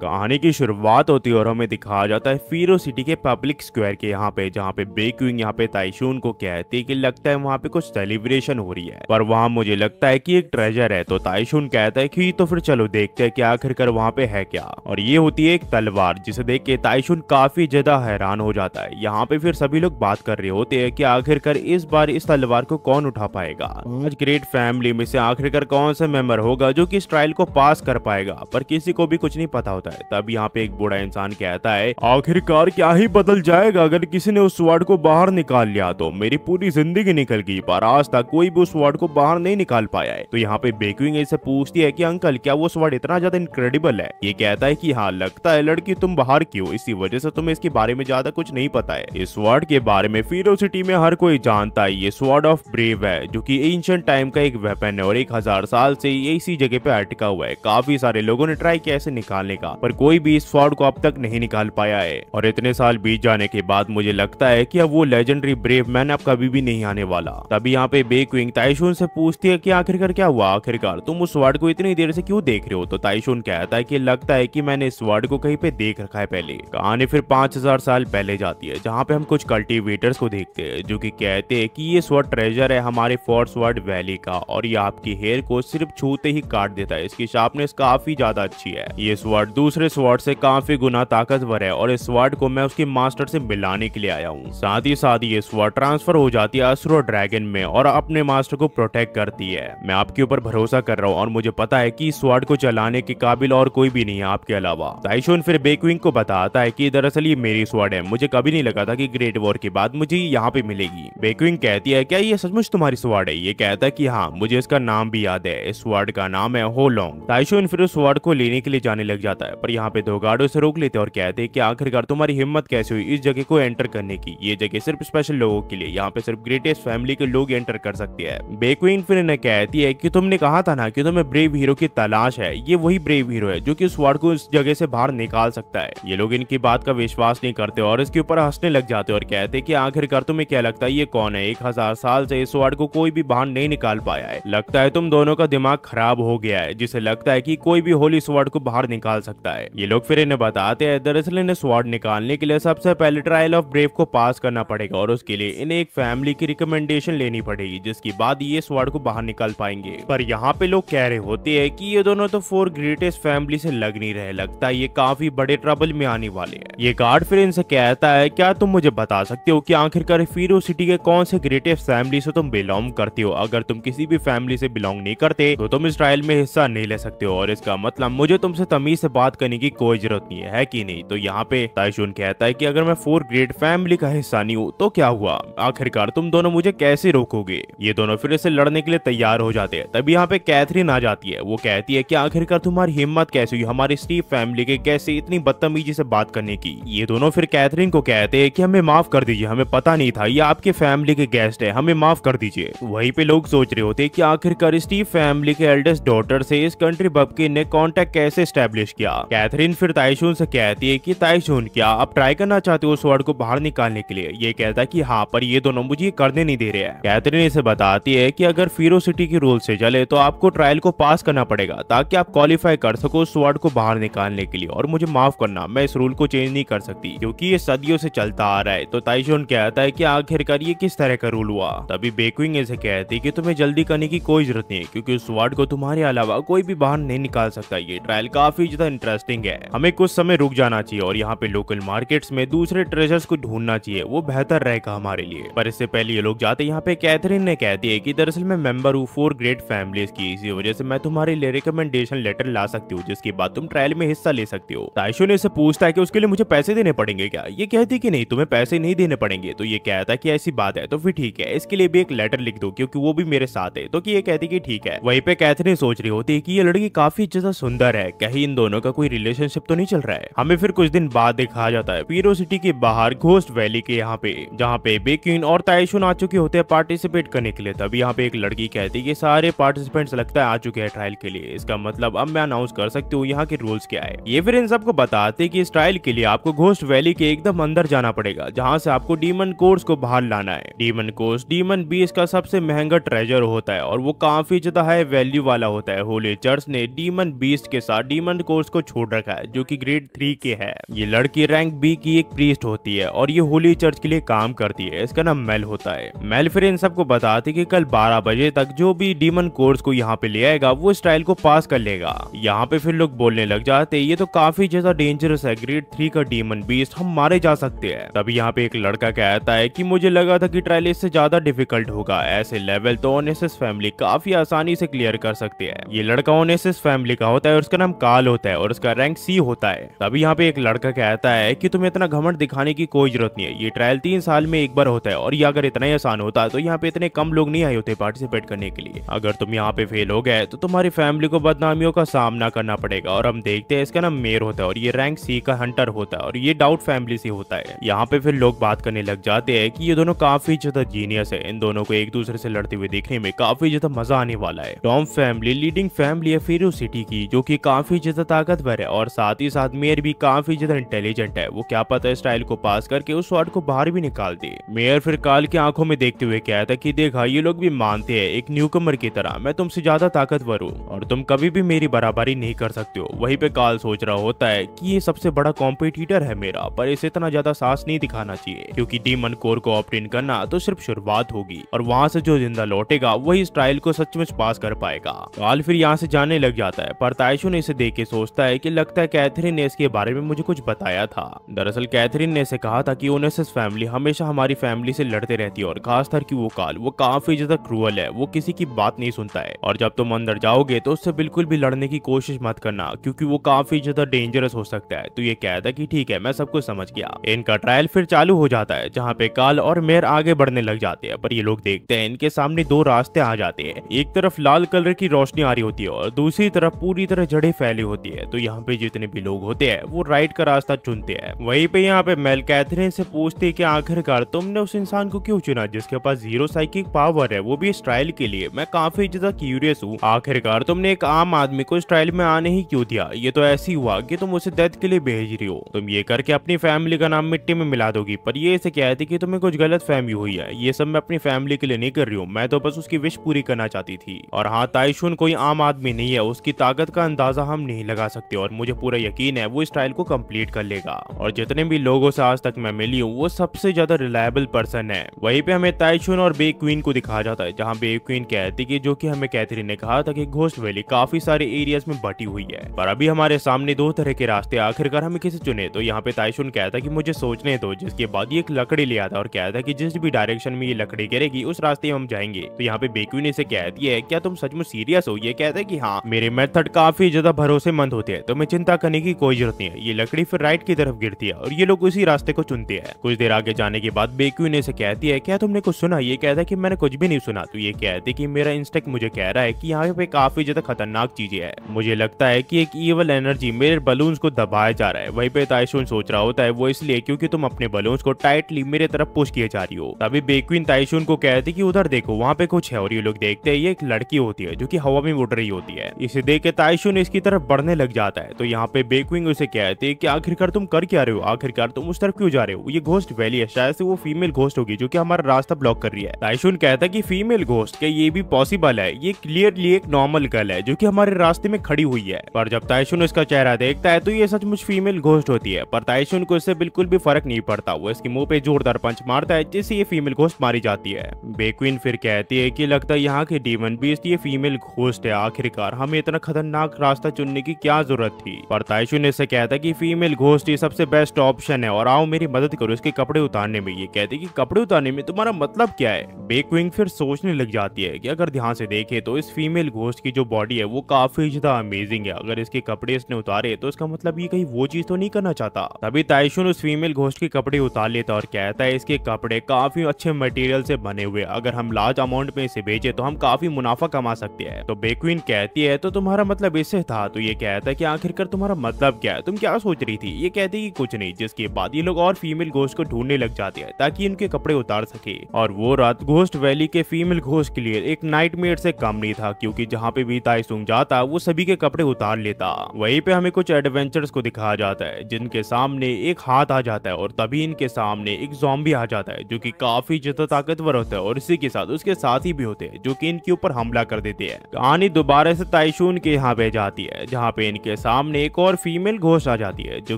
कहानी की शुरुआत होती है और हमें दिखाया जाता है फीरो सिटी के पब्लिक स्क्वायर के यहाँ पे जहाँ पे ब्रेकविंग यहाँ पे ताइशून को कहती है कि लगता है वहाँ पे कुछ सेलिब्रेशन हो रही है पर वहाँ मुझे लगता है कि एक ट्रेजर है तो ताइशून कहता है कि तो फिर चलो देखते हैं कि आखिरकार वहाँ पे है क्या और ये होती है एक तलवार जिसे देख के ताइशून काफी ज्यादा हैरान हो जाता है यहाँ पे फिर सभी लोग बात कर रहे होते है की आखिरकार इस बार इस तलवार को कौन उठा पाएगा आज ग्रेट फैमिली में से आखिरकार कौन सा मेम्बर होगा जो की इस ट्रायल को पास कर पाएगा पर किसी को भी कुछ नहीं पता होता है तब यहाँ पे एक बूढ़ा इंसान कहता है आखिरकार क्या ही बदल जाएगा अगर किसी ने उस वार्ड को बाहर निकाल लिया तो मेरी पूरी जिंदगी निकल गई पर आज तक कोई भी उस वार्ड को बाहर नहीं निकाल पाया है तो यहाँ पे बेकविंग ऐसे पूछती है की अंकल क्या वो वार्ड इतना ज्यादा इनक्रेडिबल है ये कहता है की हाँ लगता है लड़की तुम बाहर क्यों इसी वजह से तुम्हें इसके बारे में ज्यादा कुछ नहीं पता है इस वार्ड के बारे में फीरो सिटी में हर कोई जानता है ये स्वाड ऑफ ब्रेव है जो की एंशियंट टाइम का एक वेपन है और एक हजार साल से ये इसी जगह पे अटका हुआ है काफी सारे लोगों ने ट्राई किया इसे निकालने का पर कोई भी इस फ्रॉड को अब तक नहीं निकाल पाया है और इतने साल बीत जाने के बाद मुझे लगता है की अब वो लेजेंडरी ब्रेव मैन अब कभी भी नहीं आने वाला तभी यहाँ पे बे क्विंग से पूछती है की आखिरकार क्या हुआ आखिरकार तुम उस वर्ड को इतनी देर से क्यों देख रहे हो तो ताइशून कहता है की लगता है की मैंने इस वर्ड को कहीं पे देख रखा है पहले कहानी फिर पांच हजार साल पहले जाती है जहाँ पे हम कुछ कल्टिवेटर्स को देखते हैं जो कि कहते हैं कि ये स्वर्ड ट्रेजर है हमारे फोर्स वर्ड वैली का और ये आपकी हेयर को सिर्फ छूते ही काट देता है इसकी शार्पनेस काफी ज्यादा अच्छी है ये स्वर्ड दूसरे स्वाड से काफी गुना ताकतवर है और इस स्वाड को मैं उसके मास्टर से मिलाने के लिए आया हूँ साथ ही साथ ये स्वाड ट्रांसफर हो जाती है असुर ड्रैगन में और अपने मास्टर को प्रोटेक्ट करती है मैं आपके ऊपर भरोसा कर रहा हूँ और मुझे पता है की स्वाड को चलाने के काबिल और कोई भी नहीं है आपके अलावा ताइशोन फिर बेकविंग को बताता है की दरअसल ये मेरी स्वाड है मुझे कभी नहीं लगा था की ग्रेट वॉर के बाद मुझे यहाँ पे मिलेगी बेकविंग कहती है क्या ये सचमुच तुम्हारी स्वाड है ये कहता है की हाँ मुझे इसका नाम भी याद है इस स्वाड का नाम है होलोंग ताइशोन फिर उस स्वाड को लेने के लिए जाने लग जाता है है पर यहाँ पे दो गार्डो से रोक लेते और कहते कि आखिरकार तुम्हारी हिम्मत कैसे हुई इस जगह को एंटर करने की ये जगह सिर्फ स्पेशल लोगों के लिए यहाँ पे सिर्फ ग्रेटेस्ट फैमिली के लोग एंटर कर सकते हैं बेकुन फिर इन्हें कहती है की तुमने कहा था ना की तुम्हें ब्रेव हीरो की तलाश है ये वही ब्रेव हीरो है जो की उस वार्ड को इस जगह से बाहर निकाल सकता है ये लोग इनकी बात का विश्वास नहीं करते और इसके ऊपर हंसने लग जाते और कहते की आखिरकार तुम्हें क्या लगता है ये कौन है एक हजार साल से इस वार्ड को कोई भी बाहर नहीं निकाल पाया है लगता है तुम दोनों का दिमाग खराब हो गया है जिसे लगता है की कोई भी होली इस वार्ड को बाहर निकाल सकता सकता है ये लोग फिर इन्हें बताते हैं दरअसल इन्हें स्वाड निकालने के लिए सबसे पहले ट्रायल ऑफ ब्रेव को पास करना पड़ेगा और उसके लिए इन्हें एक फैमिली की रिकमेंडेशन लेनी पड़ेगी जिसके बाद ये स्वाड को बाहर निकाल पाएंगे पर यहाँ पे लोग कह रहे होते हैं की ये दोनों तो फोर ग्रेटेस्ट फैमिली ऐसी लग नहीं रहे लगता ये काफी बड़े ट्रबल में आने वाले है ये गार्ड फिर इनसे कहता है क्या तुम मुझे बता सकते हो की आखिरकार फिर सिटी के कौन से ग्रेटेस्ट फैमिली से तुम बिलोंग करते हो अगर तुम किसी भी फैमिली से बिलोंग नहीं करते तो तुम इस ट्रायल में हिस्सा नहीं ले सकते हो और इसका मतलब मुझे तुमसे तमीज से बात बात करने की कोई जरूरत नहीं है, है कि नहीं तो यहाँ पे ताइशुन कहता है कि अगर मैं फोर ग्रेट फैमिली का हिस्सा नहीं हूँ तो क्या हुआ आखिरकार तुम दोनों मुझे कैसे रोकोगे ये दोनों फिर से लड़ने के लिए तैयार हो जाते हैं तभी यहाँ पे कैथरीन आ जाती है वो कहती है की आखिरकार तुम्हारी हिम्मत कैसे हुई हमारी स्टीव फैमिली के कैसे इतनी बदतमीजी से बात करने की ये दोनों फिर कैथरीन को कहते हैं की हमें माफ कर दीजिए हमें पता नहीं था ये आपके फैमिली के गेस्ट है हमें माफ कर दीजिए वहीं पे लोग सोच रहे होते कि आखिरकार स्टीव फैमिली के एल्डेस्ट डॉटर से इस कंट्री के ने कांटेक्ट कैसे स्टैब्लिश किया गया कैथरीन फिर ताइशून से कहती है कि ताइशून क्या आप ट्राई करना चाहते हो स्वर्ड को बाहर निकालने के लिए ये कहता है कि हाँ पर ये दोनों मुझे करने नहीं दे रहे हैं कैथरीन इसे बताती है कि अगर फीरो सिटी के रूल से चले तो आपको ट्रायल को पास करना पड़ेगा ताकि आप क्वालिफाई कर सको स्वर्ड को बाहर निकालने के लिए और मुझे माफ करना मैं इस रूल को चेंज नहीं कर सकती क्योंकि ये सदियों से चलता आ रहा है तो ताइशून कहता है की आखिरकार ये किस तरह का रूल हुआ तभी बेकुंग इसे कहती है की तुम्हें जल्दी करने की कोई जरूरत नहीं है उस स्वर्ड को तुम्हारे अलावा कोई भी बाहर नहीं निकाल सकता ये ट्रायल काफी ज्यादा इंटरेस्टिंग है हमें कुछ समय रुक जाना चाहिए और यहाँ पे लोकल मार्केट्स में दूसरे ट्रेजर्स को ढूंढना चाहिए वो बेहतर रहेगा हमारे लिए पर इससे पहले ये लोग जाते यहाँ पे कैथरीन ने कह दिया की दरअसल मैं मेंबर हूँ फोर ग्रेट फैमिलीज की इसी वजह से मैं तुम्हारे लिए रिकमेंडेशन लेटर ला सकती हूँ जिसके बाद तुम ट्रायल में हिस्सा ले सकते हो ताइशो ने पूछता है की उसके लिए मुझे पैसे देने पड़ेंगे क्या ये कहती की नहीं तुम्हें पैसे नहीं देने पड़ेंगे तो ये कहता की ऐसी बात है तो फिर ठीक है इसके लिए भी एक लेटर लिख दो क्योंकि वो भी मेरे साथ है तो की ये कहती की ठीक है वहीं पे कैथरीन सोच रही होती है की ये लड़की काफी ज्यादा सुंदर है कहीं इन दोनों का कोई रिलेशनशिप तो नहीं चल रहा है हमें फिर कुछ दिन बाद देखा जाता है पीरो सिटी के बाहर घोस्ट वैली के यहाँ पे जहाँ पे बेकिन और तायशुन आ चुके होते हैं पार्टिसिपेट करने के लिए तभी यहाँ पे एक लड़की कहती है सारे पार्टिसिपेंट लगता है आ चुके हैं ट्रायल के लिए इसका मतलब अब मैं अनाउंस कर सकती हूँ यहाँ के रूल्स क्या है ये फिर इन सबको बताते की इस ट्रायल के लिए आपको घोस्ट वैली के एकदम अंदर जाना पड़ेगा जहाँ से आपको डीमन कोर्स को बाहर लाना है डीमन कोर्स डीमन बीस का सबसे महंगा ट्रेजर होता है और वो काफी ज्यादा हाई वैल्यू वाला होता है होली चर्च ने डीमन बीस के साथ डीमन कोर्स को छोड़ रखा है जो कि ग्रेड थ्री के है ये लड़की रैंक बी की एक प्रीस्ट होती है और ये होली चर्च के लिए काम करती है इसका नाम मेल होता है मेल फिर इन सबको बताते की कल बारह बजे तक जो भी डीमन कोर्स को यहाँ पे ले आएगा वो इस ट्रायल को पास कर लेगा यहाँ पे फिर लोग बोलने लग जाते ये तो काफी ज्यादा डेंजरस है ग्रेड थ्री का डीमन बीस्ट हम मारे जा सकते हैं तभी यहाँ पे एक लड़का कहता है की मुझे लगा था की ट्रायल इससे ज्यादा डिफिकल्ट होगा ऐसे लेवल तो ओनेसिस फैमिली काफी आसानी से क्लियर कर सकती है ये लड़का ओनेसिस फैमिली का होता है और उसका नाम काल होता है और और रैंक सी होता है तभी यहाँ पे एक लड़का कहता है कि तुम्हें इतना घमंड दिखाने की कोई जरूरत नहीं है ये ट्रायल तीन साल में एक बार होता है और ये अगर इतना ही आसान होता तो यहाँ पे इतने कम लोग नहीं आए होते पार्टिसिपेट करने के लिए अगर तुम यहाँ पे फेल हो गए तो तुम्हारी फैमिली को बदनामियों का सामना करना पड़ेगा और हम देखते हैं इसका नाम मेयर होता है और ये रैंक सी का हंटर होता है और ये डाउट फैमिली से होता है यहाँ पे फिर लोग बात करने लग जाते हैं कि ये दोनों काफी ज्यादा जीनियस है इन दोनों को एक दूसरे से लड़ते हुए देखने में काफी ज्यादा मजा आने वाला है टॉम फैमिली लीडिंग फैमिली है फिर सिटी की जो की काफी ज्यादा ताकत ताकतवर है और साथ ही साथ मेयर भी काफी ज्यादा इंटेलिजेंट है वो क्या पता है टाइल को पास करके उस वार्ड को बाहर भी निकाल दे मेयर फिर काल की आंखों में देखते हुए कहता की देखा ये लोग भी मानते हैं एक न्यू की तरह मैं तुमसे ज्यादा ताकतवर हूँ और तुम कभी भी मेरी बराबरी नहीं कर सकते हो वही पे काल सोच रहा होता है की ये सबसे बड़ा कॉम्पिटिटर है मेरा पर इसे इतना ज्यादा सास नहीं दिखाना चाहिए क्यूँकी डीमन कोर को ऑप्टेन करना तो सिर्फ शुरुआत होगी और वहाँ से जो जिंदा लौटेगा वही स्टाइल को सचमुच पास कर पाएगा काल फिर यहाँ से जाने लग जाता है पर तायशु ने इसे देख के सोचता है है कि लगता है कैथरीन ने इसके बारे में मुझे कुछ बताया था दरअसल कैथरीन ने इसे कहा था कि ओनेसिस फैमिली हमेशा हमारी फैमिली से लड़ते रहती है और तरह की वो काल वो काफी ज्यादा क्रूअल है वो किसी की बात नहीं सुनता है और जब तुम अंदर जाओगे तो उससे बिल्कुल भी लड़ने की कोशिश मत करना क्यूँकी वो काफी ज्यादा डेंजरस हो सकता है तो ये कहता है की ठीक है मैं सब कुछ समझ गया इनका ट्रायल फिर चालू हो जाता है जहाँ पे काल और मेयर आगे बढ़ने लग जाते हैं पर ये लोग देखते हैं इनके सामने दो रास्ते आ जाते हैं एक तरफ लाल कलर की रोशनी आ रही होती है और दूसरी तरफ पूरी तरह जड़े फैली होती है तो यहाँ पे जितने भी लोग होते हैं वो राइट का रास्ता चुनते हैं वहीं पे यहाँ पे मेल कैथरीन से पूछते है की आखिरकार तुमने उस इंसान को क्यों चुना जिसके पास जीरो साइकिक पावर है वो भी इस ट्रायल के लिए मैं काफी ज्यादा क्यूरियस हूँ आखिरकार तुमने एक आम आदमी को इस ट्रायल में आने ही क्यों दिया ये तो ऐसी हुआ की तुम उसे डेथ के लिए भेज रही हो तुम ये करके अपनी फैमिली का नाम मिट्टी में मिला दोगी पर ये क्या कहती की तुम्हें कुछ गलत फहमी हुई है ये सब मैं अपनी फैमिली के लिए नहीं कर रही हूँ मैं तो बस उसकी विश पूरी करना चाहती थी और हाँ ताइशुन कोई आम आदमी नहीं है उसकी ताकत का अंदाजा हम नहीं लगा सकते सकते और मुझे पूरा यकीन है वो इस ट्रायल को कम्प्लीट कर लेगा और जितने भी लोगों से आज तक मैं मिली हूँ वो सबसे ज्यादा रिलायबल पर्सन है वही पे हमें ताइशुन और बे क्वीन को दिखाया जाता है जहाँ बे क्वीन कहती की जो की हमें कैथरीन ने कहा था की घोस्ट वैली काफी सारे एरिया में बटी हुई है पर अभी हमारे सामने दो तरह के रास्ते आखिरकार हमें किसे चुने तो यहाँ पे ताइशुन कहता की मुझे सोचने दो जिसके बाद ये एक लकड़ी ले आता और कहता की जिस भी डायरेक्शन में ये लकड़ी गिरेगी उस रास्ते हम जाएंगे तो यहाँ पे बेक्यू ने इसे कहती है क्या तुम सचमुच सीरियस हो ये कहता है की हाँ मेरे मेथड काफी ज्यादा भरोसेमंद होते होती हैं तो हमें चिंता करने की कोई जरूरत नहीं है ये लकड़ी फिर राइट की तरफ गिरती है और ये लोग उसी रास्ते को चुनते हैं कुछ देर आगे जाने के बाद बेक्यू ने इसे कहती है क्या तुमने कुछ सुना ये कहता है की मैंने कुछ भी नहीं सुना तो ये कहते की मेरा इंस्टेक्ट मुझे कह रहा है की यहाँ पे काफी ज्यादा खतरनाक चीजें है मुझे लगता है की एक ईवल एनर्जी मेरे बलून को दबाया जा रहा है वही पे ताइशून सोच रहा होता है वो इसलिए क्यूँकी तुम अपने बलून को टाइटली मेरे तरफ पुश किए जा रही हो तभी बेक्विन ताइशुन को कहती की उधर देखो वहाँ पे कुछ है और ये लोग देखते हैं ये एक लड़की होती है जो की हवा में उड़ रही होती है इसे देख के ताइशुन इसकी तरफ बढ़ने लग जाती जाता है तो यहाँ पे बेकविंग उसे कहते हैं कि आखिरकार तुम कर क्या रहे हो आखिरकार तुम उस तरफ क्यों जा रहे हो ये घोस्ट वैली है शायद से वो फीमेल घोस्ट होगी जो कि हमारा रास्ता ब्लॉक कर रही है राइशुन कहता है कि फीमेल घोस्ट के ये भी पॉसिबल है ये क्लियरली एक नॉर्मल गर्ल है जो की हमारे रास्ते में खड़ी हुई है पर जब ताइशुन उसका चेहरा देखता है तो ये सचमुच फीमेल घोस्ट होती है पर ताइशुन को इससे बिल्कुल भी फर्क नहीं पड़ता वो इसके मुंह पे जोरदार पंच मारता है जिससे ये फीमेल घोस्ट मारी जाती है बेक्वीन फिर कहती है की लगता है यहाँ के डीमन बीस्ट ये फीमेल घोस्ट है आखिरकार हमें इतना खतरनाक रास्ता चुनने की क्या जरूरत थी पर ताइशु ने इसे कहता की फीमेल घोष्ट सबसे बेस्ट ऑप्शन है और आओ मेरी मदद करो इसके कपड़े उतारने में ये कहती की कपड़े उतारने में तुम्हारा मतलब क्या है बेकविंग फिर सोचने लग जाती है की अगर ध्यान से देखे तो इस फीमेल घोष्ट की जो बॉडी है वो काफी ज्यादा अमेजिंग है अगर इसके कपड़े इसने उतारे तो इसका मतलब ये कहीं वो चीज तो नहीं करना चाहता तभी ने उस फीमेल घोष्ट के कपड़े उतार लेता और कहता है इसके कपड़े काफी अच्छे मटेरियल से बने हुए अगर हम लार्ज अमाउंट में इसे बेचे तो हम काफी मुनाफा कमा सकते हैं तो बेक्वीन कहती है तो तुम्हारा मतलब इससे था तो ये कहता है कि आखिरकार तुम्हारा मतलब क्या है तुम क्या सोच रही थी ये कहती कि कुछ नहीं जिसके बाद ये लोग और फीमेल घोष को ढूंढने लग जाते हैं ताकि उनके कपड़े उतार सके और वो रात घोस्ट वैली के फीमेल घोष के लिए एक नाइटमेयर से कम नहीं था क्यूँकी जहाँ पे भी ताइसुंग जाता वो सभी के कपड़े उतार लेता वही पे हमें कुछ एडवेंचर को दिखाया जाता है जिनके सामने एक हाथ आ जाता है और तभी इनके सामने एक जॉम्बी आ जाता है जो की काफी ज्यादा ताकतवर होता है और इसी के साथ उसके साथ भी होते हैं जो की इनके ऊपर हमला कर देते हैं कहानी दोबारा से ताइशून के यहाँ पे जाती है जहाँ पे इनके के सामने एक और फीमेल घोस्ट आ जाती है जो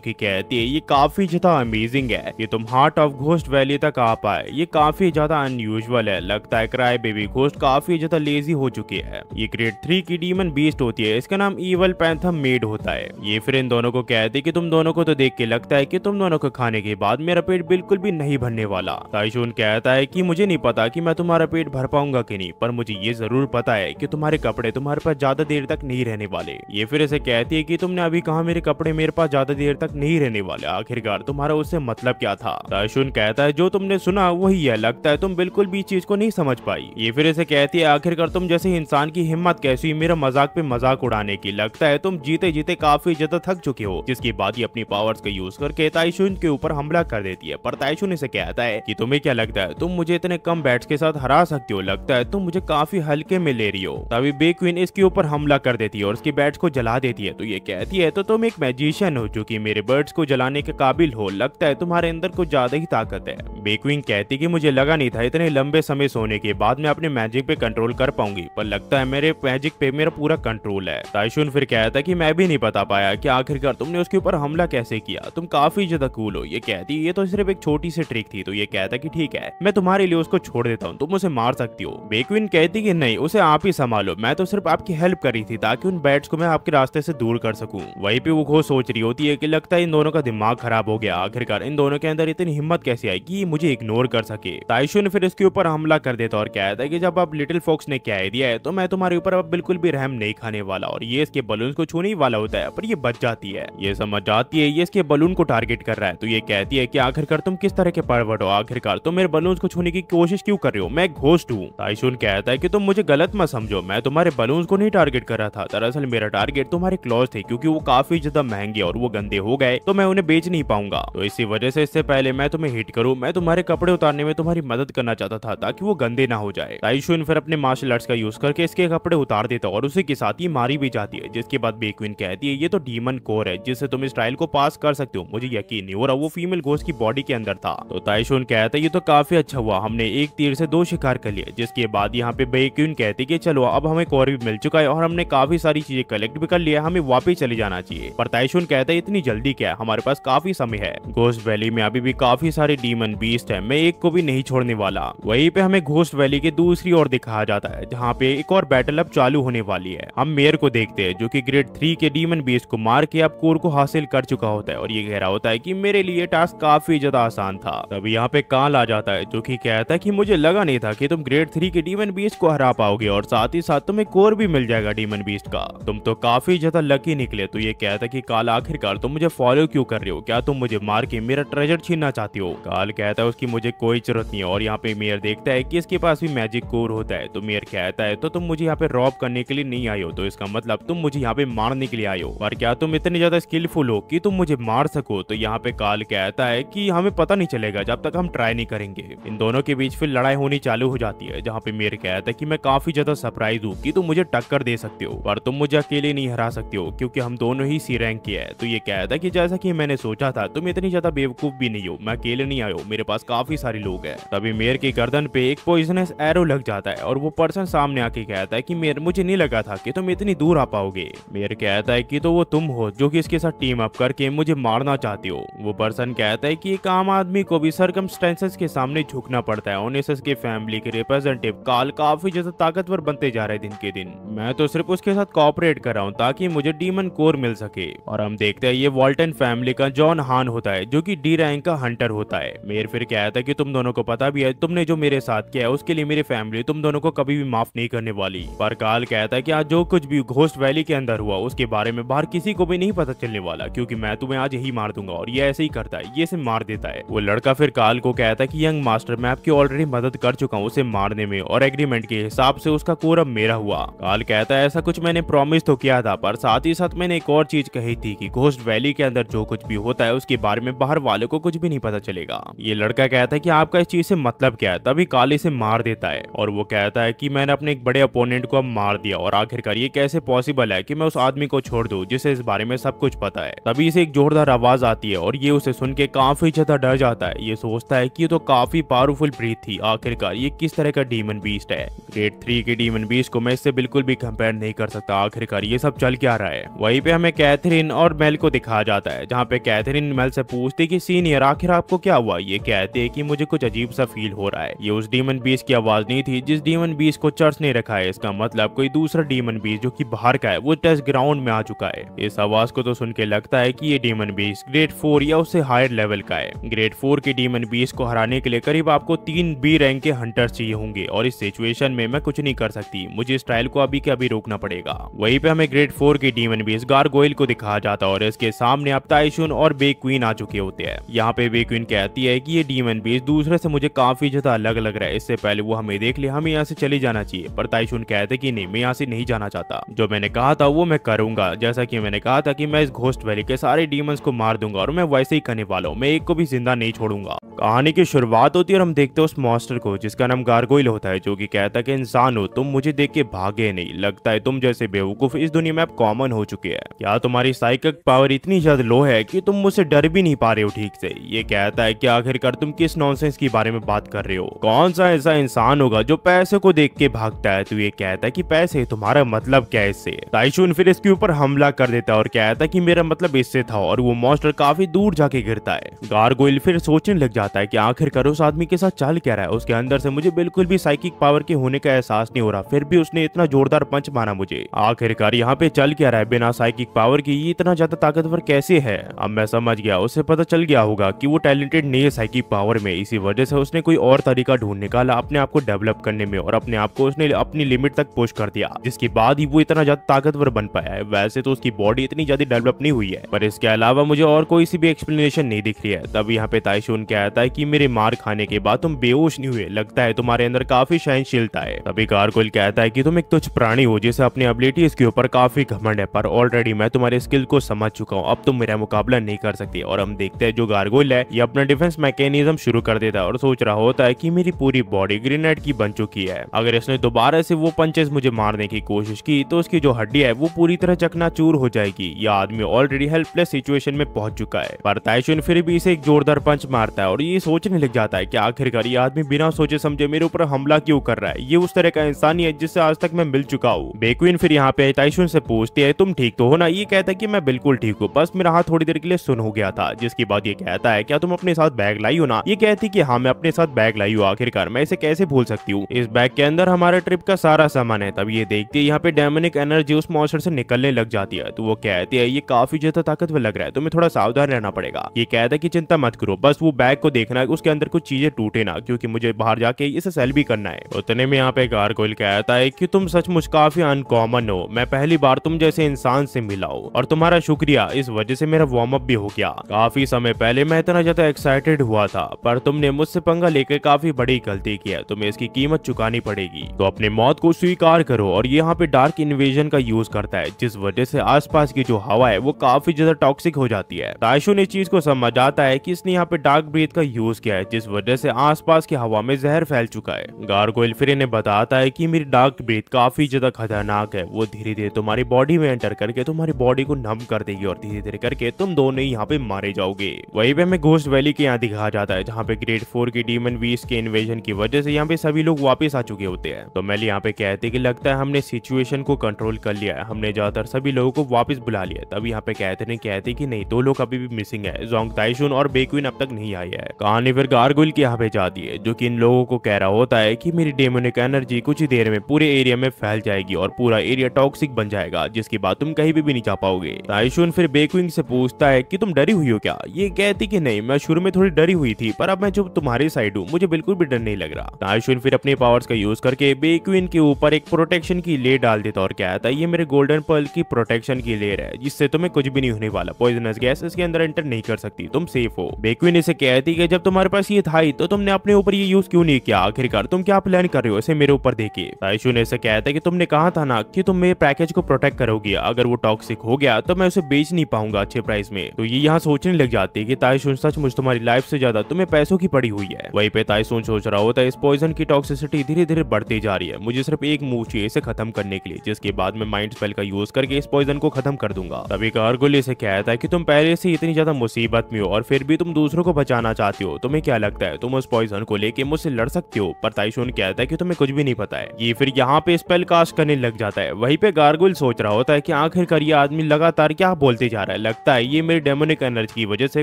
की कहती है ये काफी ज्यादा अमेजिंग है ये तुम हार्ट ऑफ घोस्ट वैली तक आ पाए ये काफी ज्यादा अनयूजल है लगता है क्राई बेबी घोस्ट काफी ज्यादा लेजी हो चुकी है ये ग्रेड थ्री की डीमन बीस्ट होती है इसका नाम ईवल पैंथम मेड होता है ये फिर इन दोनों को कहती है की तुम दोनों को तो देख के लगता है की तुम दोनों को खाने के बाद मेरा पेट बिल्कुल भी नहीं भरने वाला ताइशून कहता है की मुझे नहीं पता की मैं तुम्हारा पेट भर पाऊंगा की नहीं पर मुझे ये जरूर पता है की तुम्हारे कपड़े तुम्हारे पास ज्यादा देर तक नहीं रहने वाले ये फिर इसे कहती है कि तुमने अभी कहा मेरे कपड़े मेरे पास ज्यादा देर तक नहीं रहने वाले आखिरकार तुम्हारा उससे मतलब क्या था दाशुन कहता है जो तुमने सुना वही है लगता है तुम बिल्कुल भी चीज को नहीं समझ पाई ये फिर इसे कहती है आखिरकार तुम जैसे इंसान की हिम्मत कैसी मेरा मजाक पे मजाक उड़ाने की लगता है तुम जीते जीते काफी ज्यादा थक चुके हो जिसके बाद ये अपनी पावर्स का यूज करके ताइशुन के ऊपर हमला कर देती है पर ताइशुन इसे कहता है की तुम्हें क्या लगता है तुम मुझे इतने कम बैट्स के साथ हरा सकते हो लगता है तुम मुझे काफी हल्के में ले रही हो तभी बेक्विन इसके ऊपर हमला कर देती है और उसकी बैट्स को जला देती है तो तो ये कहती है तो तुम एक मैजिशियन हो चुकी मेरे बर्ड्स को जलाने के काबिल हो लगता है तुम्हारे अंदर कुछ ज्यादा ही ताकत है बेकविंग कहती कि मुझे लगा नहीं था इतने लंबे समय सोने के बाद मैं अपने मैजिक पे कंट्रोल कर पाऊंगी पर लगता है मेरे मैजिक पे मेरा पूरा कंट्रोल है ताइशुन फिर कहता की मैं भी नहीं बता पाया की आखिरकार तुमने उसके ऊपर हमला कैसे किया तुम काफी ज्यादा कूल हो ये कहती ये तो सिर्फ एक छोटी सी ट्रिक थी तो ये कहता की ठीक है मैं तुम्हारे लिए उसको छोड़ देता हूँ तुम उसे मार सकती हो बेकविन कहती की नहीं उसे आप ही संभालो मैं तो सिर्फ आपकी हेल्प करी थी ताकि उन बैट्स को मैं आपके रास्ते से दूर दूर कर सकूं। वहीं पे वो खो सोच रही होती है कि लगता है इन दोनों का दिमाग खराब हो गया आखिरकार इन दोनों के अंदर इतनी हिम्मत कैसे आई कि ये मुझे इग्नोर कर सके ताइशो ने फिर इसके ऊपर हमला कर देता और कहता है की जब आप लिटिल फोक्स ने कह दिया है तो मैं तुम्हारे ऊपर अब बिल्कुल भी रहम नहीं खाने वाला और ये इसके बलून को छूने वाला होता है पर ये बच जाती है ये समझ जाती है ये इसके बलून को टारगेट कर रहा है तो ये कहती है की आखिरकार तुम किस तरह के पर्वट हो आखिरकार तुम मेरे बलून को छूने की कोशिश क्यूँ कर रहे हो मैं घोष्ट हूँ ताइशुन कहता है की तुम मुझे गलत मत समझो मैं तुम्हारे बलून को नहीं टारगेट कर रहा था दरअसल मेरा टारगेट तुम्हारे क्लोज डॉलर थे क्योंकि वो काफी ज्यादा महंगे और वो गंदे हो गए तो मैं उन्हें बेच नहीं पाऊंगा तो इसी वजह से इससे पहले मैं तुम्हें हिट करूँ मैं तुम्हारे कपड़े उतारने में तुम्हारी मदद करना चाहता था ताकि वो गंदे ना हो जाए ताइशुन फिर अपने मार्शल आर्ट्स का यूज करके इसके कपड़े उतार देता और उसी के साथ ही मारी भी जाती है जिसके बाद बेकविन कहती है ये तो डीमन कोर है जिससे तुम इस ट्रायल को पास कर सकते हो मुझे यकीन नहीं हो रहा वो फीमेल गोस्ट की बॉडी के अंदर था तो ताइशुन कहता है ये तो काफी अच्छा हुआ हमने एक तीर से दो शिकार कर लिए जिसके बाद यहाँ पे बेक्विन कहती है चलो अब हमें कोर भी मिल चुका है और हमने काफी सारी चीजें कलेक्ट भी कर लिया हमें वापिस चली जाना चाहिए पर ताइशुन कहते हैं इतनी जल्दी क्या हमारे पास काफी समय है घोस्ट वैली में अभी भी काफी सारे डीमन बीस्ट है मैं एक को भी नहीं छोड़ने वाला वही पे हमें घोस्ट वैली के दूसरी ओर दिखाया जाता है जहाँ पे एक और बैटल अब चालू होने वाली है हम मेयर को देखते हैं जो की ग्रेड थ्री के डीमन बीस्ट को मार के अब कोर को हासिल कर चुका होता है और ये कह रहा होता है की मेरे लिए टास्क काफी ज्यादा आसान था तब यहाँ पे काल आ जाता है जो की कहता है की मुझे लगा नहीं था की तुम ग्रेड थ्री के डीमन बीस्ट को हरा पाओगे और साथ ही साथ तुम्हें कोर भी मिल जाएगा डीमन बीस्ट का तुम तो काफी ज्यादा लग के निकले तो ये कहता है कि काल आखिरकार तुम मुझे फॉलो क्यों कर रहे हो क्या तुम मुझे मार के मेरा ट्रेजर छीनना चाहते हो काल कहता है उसकी मुझे कोई जरूरत नहीं और यहाँ पे मेयर देखता है की इसके पास भी मैजिक कोर होता है तो मेयर कहता है तो तुम मुझे यहाँ पे रॉब करने के लिए नहीं आयो हो तो इसका मतलब तुम मुझे यहाँ पे मारने के लिए आयो और क्या तुम इतने ज्यादा स्किलफुल हो की तुम मुझे मार सको तो यहाँ पे काल कहता है की हमें पता नहीं चलेगा जब तक हम ट्राई नहीं करेंगे इन दोनों के बीच फिर लड़ाई होनी चालू हो जाती है जहाँ पे मेयर कहता है की मैं काफी ज्यादा सरप्राइज हूँ की तुम मुझे टक्कर दे सकते हो पर तुम मुझे अकेले नहीं हरा सकते हो क्योंकि हम दोनों ही सी रैंक के हैं तो ये कह रहा था कि जैसा कि मैंने सोचा था तुम इतनी ज्यादा बेवकूफ भी नहीं हो मैं अकेले नहीं आयो मेरे पास काफी सारे लोग हैं तभी मेयर के गर्दन पे एक पॉइजनस एरो लग जाता है और वो पर्सन सामने आके कहता है की मेयर मुझे नहीं लगा था की तुम इतनी दूर आ पाओगे मेयर कहता है की तो वो तुम हो जो की इसके साथ टीम अप करके मुझे मारना चाहते हो वो पर्सन कहता है की एक आम आदमी को भी सरकम के सामने झुकना पड़ता है और के फैमिली के रिप्रेजेंटेटिव काल काफी ज्यादा ताकतवर बनते जा रहे दिन के दिन मैं तो सिर्फ उसके साथ कॉपरेट कर रहा हूँ ताकि मुझे डीमन कोर मिल सके और हम देखते हैं ये वॉल्टन फैमिली का जॉन हान होता है जो की डी रैंक का हंटर होता है मेयर फिर कहता है की तुम दोनों को पता भी है तुमने जो मेरे साथ किया है उसके लिए मेरी फैमिली तुम दोनों को कभी भी माफ नहीं करने वाली पर काल कहता है की आज जो कुछ भी घोस्ट वैली के अंदर हुआ उसके बारे में बाहर किसी को भी नहीं पता चलने वाला क्यूँकी मैं तुम्हें आज यही मार दूंगा और ये ऐसे ही करता है ये इसे मार देता है वो लड़का फिर काल को कहता है की यंग मास्टर मैं आपकी ऑलरेडी मदद कर चुका हूँ उसे मारने में और एग्रीमेंट के हिसाब से उसका कोर अब मेरा हुआ काल कहता है ऐसा कुछ मैंने प्रॉमिस तो किया था पर साथ ही ही साथ मैंने एक और चीज कही थी कि घोस्ट वैली के अंदर जो कुछ भी होता है उसके बारे में बाहर वालों को कुछ भी नहीं पता चलेगा ये लड़का कहता है की आपका इस चीज से मतलब क्या है तभी काली से मार देता है और वो कहता है की मैंने अपने एक बड़े अपोनेंट को अब मार दिया और आखिरकार ये कैसे पॉसिबल है की मैं उस आदमी को छोड़ दू जिसे इस बारे में सब कुछ पता है तभी इसे एक जोरदार आवाज आती है और ये उसे सुन के काफी ज्यादा डर जाता है ये सोचता है की ये तो काफी पावरफुल ब्रीथ थी आखिरकार ये किस तरह का डीमन बीस्ट है ग्रेड थ्री के डीमन बीस्ट को मैं इससे बिल्कुल भी कंपेयर नहीं कर सकता आखिरकार ये सब चल क्या रहा है है वहीं पे हमें कैथरीन और मेल को दिखाया जाता है जहाँ पे कैथरीन मेल से पूछती कि सीनियर आखिर आपको क्या हुआ ये कहते हैं कि मुझे कुछ अजीब सा फील हो रहा है ये उस डीमन बीस की आवाज नहीं थी जिस डीमन बीस को चर्च ने रखा है इसका मतलब कोई दूसरा डीमन बीस जो की बाहर का है वो टेस्ट ग्राउंड में आ चुका है इस आवाज को तो सुन के लगता है की ये डीमन बीस ग्रेड फोर या उससे हायर लेवल का है ग्रेड फोर के डीमन बीस को हराने के लिए करीब आपको तीन बी रैंक के हंटर चाहिए होंगे और इस सिचुएशन में मैं कुछ नहीं कर सकती मुझे इस ट्रायल को अभी के अभी रोकना पड़ेगा वहीं पे हमें ग्रेड फोर की डी हीमन बीस गारगोइल को दिखाया जाता है और इसके सामने अब ताइशुन और बे क्वीन आ चुके होते हैं यहाँ पे बे क्वीन कहती है कि ये डीमन बीस दूसरे से मुझे काफी ज्यादा अलग लग रहा है इससे पहले वो हमें देख ले हमें यहाँ से चले जाना चाहिए पर ताइशुन कहते की नहीं मैं यहाँ से नहीं जाना चाहता जो मैंने कहा था वो मैं करूंगा जैसा की मैंने कहा था की मैं इस घोस्ट वैली के सारे डीमन को मार दूंगा और मैं वैसे ही करने वाला हूँ मैं एक को भी जिंदा नहीं छोड़ूंगा कहानी की शुरुआत होती है और हम देखते हैं उस मॉस्टर को जिसका नाम गारगोइल होता है जो की कहता है की इंसान हो तुम मुझे देख के भागे नहीं लगता है तुम जैसे बेवकूफ इस दुनिया में आप कॉमन हो चुकी है क्या तुम्हारी साइकिक पावर इतनी ज्यादा लो है कि तुम मुझसे डर भी नहीं पा रहे हो ठीक से ये कहता है कि आखिरकार तुम किस नॉनसेंस के बारे में बात कर रहे हो कौन सा ऐसा इंसान होगा जो पैसे को देख के भागता है तो ये कहता है की पैसे तुम्हारा मतलब क्या इससे ताइशुन फिर इसके ऊपर हमला कर देता है और कहता है की मेरा मतलब इससे था और वो मॉन्स्टर काफी दूर जाके गिरता है गारगोइल फिर सोचने लग जाता है की आखिरकार उस आदमी के साथ चल क्या रहा है उसके अंदर से मुझे बिल्कुल भी साइकिक पावर के होने का एहसास नहीं हो रहा फिर भी उसने इतना जोरदार पंच माना मुझे आखिरकार यहाँ पे चल क्या रहा है है बिना साइकिक पावर के ये इतना ज्यादा ताकतवर कैसे है अब मैं समझ गया उसे पता चल गया होगा कि वो टैलेंटेड नहीं है साइकिक पावर में इसी वजह से उसने कोई और तरीका ढूंढ निकाला अपने आप को डेवलप करने में और अपने आप को उसने अपनी लिमिट तक पोस्ट कर दिया जिसके बाद ही वो इतना ज्यादा ताकतवर बन पाया है वैसे तो उसकी बॉडी इतनी ज्यादा डेवलप नहीं हुई है पर इसके अलावा मुझे और कोई सी भी एक्सप्लेनेशन नहीं दिख रही है तब यहाँ पे ताइशोन कहता है की मेरे मार खाने के बाद तुम बेहोश नहीं हुए लगता है तुम्हारे अंदर काफी सहनशीलता है तभी कारकुल कहता है की तुम एक तुच्छ प्राणी हो जिसे अपनी अबिलिटी के ऊपर काफी घमंड है पर ऑलरेडी मैं तुम्हारे स्किल को समझ चुका हूँ अब तुम मेरा मुकाबला नहीं कर सकती और हम देखते हैं जो गार्गोल है ये अपना डिफेंस मैकेनिज्म शुरू कर देता है और सोच रहा होता है की मेरी पूरी बॉडी ग्रेनेड की बन चुकी है अगर इसने दोबारा से वो पंचेस मुझे मारने की कोशिश की तो उसकी जो हड्डी है वो पूरी तरह चकना हो जाएगी ये आदमी ऑलरेडी हेल्पलेस सिचुएशन में पहुंच चुका है पर ताइशुन फिर भी इसे एक जोरदार पंच मारता है और ये सोचने लग जाता है कि आखिरकार ये आदमी बिना सोचे समझे मेरे ऊपर हमला क्यों कर रहा है ये उस तरह का इंसान ही है जिससे आज तक मैं मिल चुका हूँ बेकुन फिर यहाँ पे ताइशुन से पूछती है तो तुम ठीक तो हो ना ये कहता है कि मैं बिल्कुल ठीक हूँ बस मेरा हाथ थोड़ी देर के लिए सुन हो गया था जिसके बाद ये कहता है क्या तुम अपने साथ बैग लाई हो ना ये कहती की हाँ मैं अपने साथ बैग लाई हूँ आखिरकार मैं इसे कैसे भूल सकती हूँ इस बैग के अंदर हमारे ट्रिप का सारा सामान है तब ये देखती है यहाँ पे डेमोनिक एनर्जी उस मॉन्स्टर से निकलने लग जाती है तो वो कहती है ये काफी ज्यादा ताकतवर लग रहा है तुम्हें थोड़ा सावधान रहना पड़ेगा ये कहता है की चिंता मत करो बस वो बैग को देखना उसके अंदर कुछ चीजें टूटे ना क्यूँकी मुझे बाहर जाके इसे सेल भी करना है उतने में यहाँ पे गारगोल कहता है की तुम सचमुच काफी अनकॉमन हो मैं पहली बार तुम जैसे इंसान से मिलाओ और तुम्हारा शुक्रिया इस वजह से मेरा वार्म अप भी हो गया काफी समय पहले मैं इतना ज्यादा एक्साइटेड हुआ था पर तुमने मुझसे पंगा लेकर काफी बड़ी गलती किया है तुम्हें इसकी कीमत चुकानी पड़ेगी तो अपने मौत को स्वीकार करो और यहाँ पे डार्क इन्वेजन का यूज करता है जिस वजह से आस की जो हवा है वो काफी ज्यादा टॉक्सिक हो जाती है ताइशो ने चीज को समझ आता है की इसने यहाँ पे डार्क ब्रीथ का यूज किया है जिस वजह से आस की हवा में जहर फैल चुका है गार्गोल फिर इन्हें बताता है की मेरी डार्क ब्रीथ काफी ज्यादा खतरनाक है वो धीरे धीरे तुम्हारी बॉडी में एंटर करके तुम्हारी बॉडी को नम कर देगी और धीरे धीरे करके तुम दोनों यहाँ पे मारे जाओगे वही पे हमें घोस्ट वैली के यहाँ दिखाया जाता है जहाँ पे ग्रेड फोर की डीमन बीस के इन्वेजन की वजह से यहाँ पे सभी लोग वापिस आ चुके होते हैं तो मैं यहाँ पे कहते की लगता है हमने सिचुएशन को कंट्रोल कर लिया है हमने ज्यादातर सभी लोगों को वापिस बुला लिया तब यहाँ पे कहते ने कहते की नहीं दो लोग अभी भी मिसिंग है जोंग ताइशुन और बेक्विन अब तक नहीं आई है कहानी फिर गार्गुल के यहाँ पे जाती है जो की इन लोगों को कह रहा होता है की मेरी डेमोनिक एनर्जी कुछ ही देर में पूरे एरिया में फैल जाएगी और पूरा एरिया टॉक्सिक बन जाएगा जिसके बाद तुम कहीं भी, भी नहीं जा पाओगे ताइशुन फिर बेकुंग से पूछता है कि तुम डरी हुई हो क्या ये कहती कि नहीं मैं शुरू में थोड़ी डरी हुई थी पर अब मैं जब तुम्हारी साइड हूँ मुझे बिल्कुल भी डर नहीं लग रहा ताइशुन फिर अपने पावर्स का यूज करके बेकविन के ऊपर एक प्रोटेक्शन की लेर डाल देता और क्या था ये मेरे गोल्डन पर्ल की प्रोटेक्शन की लेर है जिससे तुम्हें कुछ भी नहीं होने वाला पॉइजनस गैस इसके अंदर एंटर नहीं कर सकती तुम सेफ हो बेकविन इसे कहती है जब तुम्हारे पास ये था तो तुमने अपने ऊपर ये यूज क्यों नहीं किया आखिरकार तुम क्या प्लान कर रहे हो इसे मेरे ऊपर देखिए ताइशुन ऐसे कहता है की तुमने कहा था ना कि तुम मेरे पैकेज को प्रोटेक्ट करोगे दिया अगर वो टॉक्सिक हो गया तो मैं उसे बेच नहीं पाऊंगा अच्छे प्राइस में तो ये यहाँ सोचने लग जाती है की सच मुझ तुम्हारी लाइफ से ज्यादा तुम्हें पैसों की पड़ी हुई है वही पे तायसुन सोच रहा होता है इस पॉइजन की टॉक्सिसिटी धीरे धीरे बढ़ती जा रही है मुझे सिर्फ एक मूव चाहिए इसे खत्म करने के लिए जिसके बाद में माइंड स्पेल का यूज करके इस पॉइजन को खत्म कर दूंगा तभी कारगुल इसे कहता है की तुम पहले से इतनी ज्यादा मुसीबत में हो और फिर भी तुम दूसरों को बचाना चाहते हो तुम्हें क्या लगता है तुम उस पॉइजन को लेके मुझसे लड़ सकते हो पर ताइशोन कहता है की तुम्हें कुछ भी नहीं पता है ये फिर यहाँ पे स्पेल कास्ट करने लग जाता है वही पे गार्गुल सोच रहा होता है कि आखिरकार ये आदमी लगातार क्या बोलते जा रहा है लगता है ये मेरे डेमोनिक एनर्जी की वजह से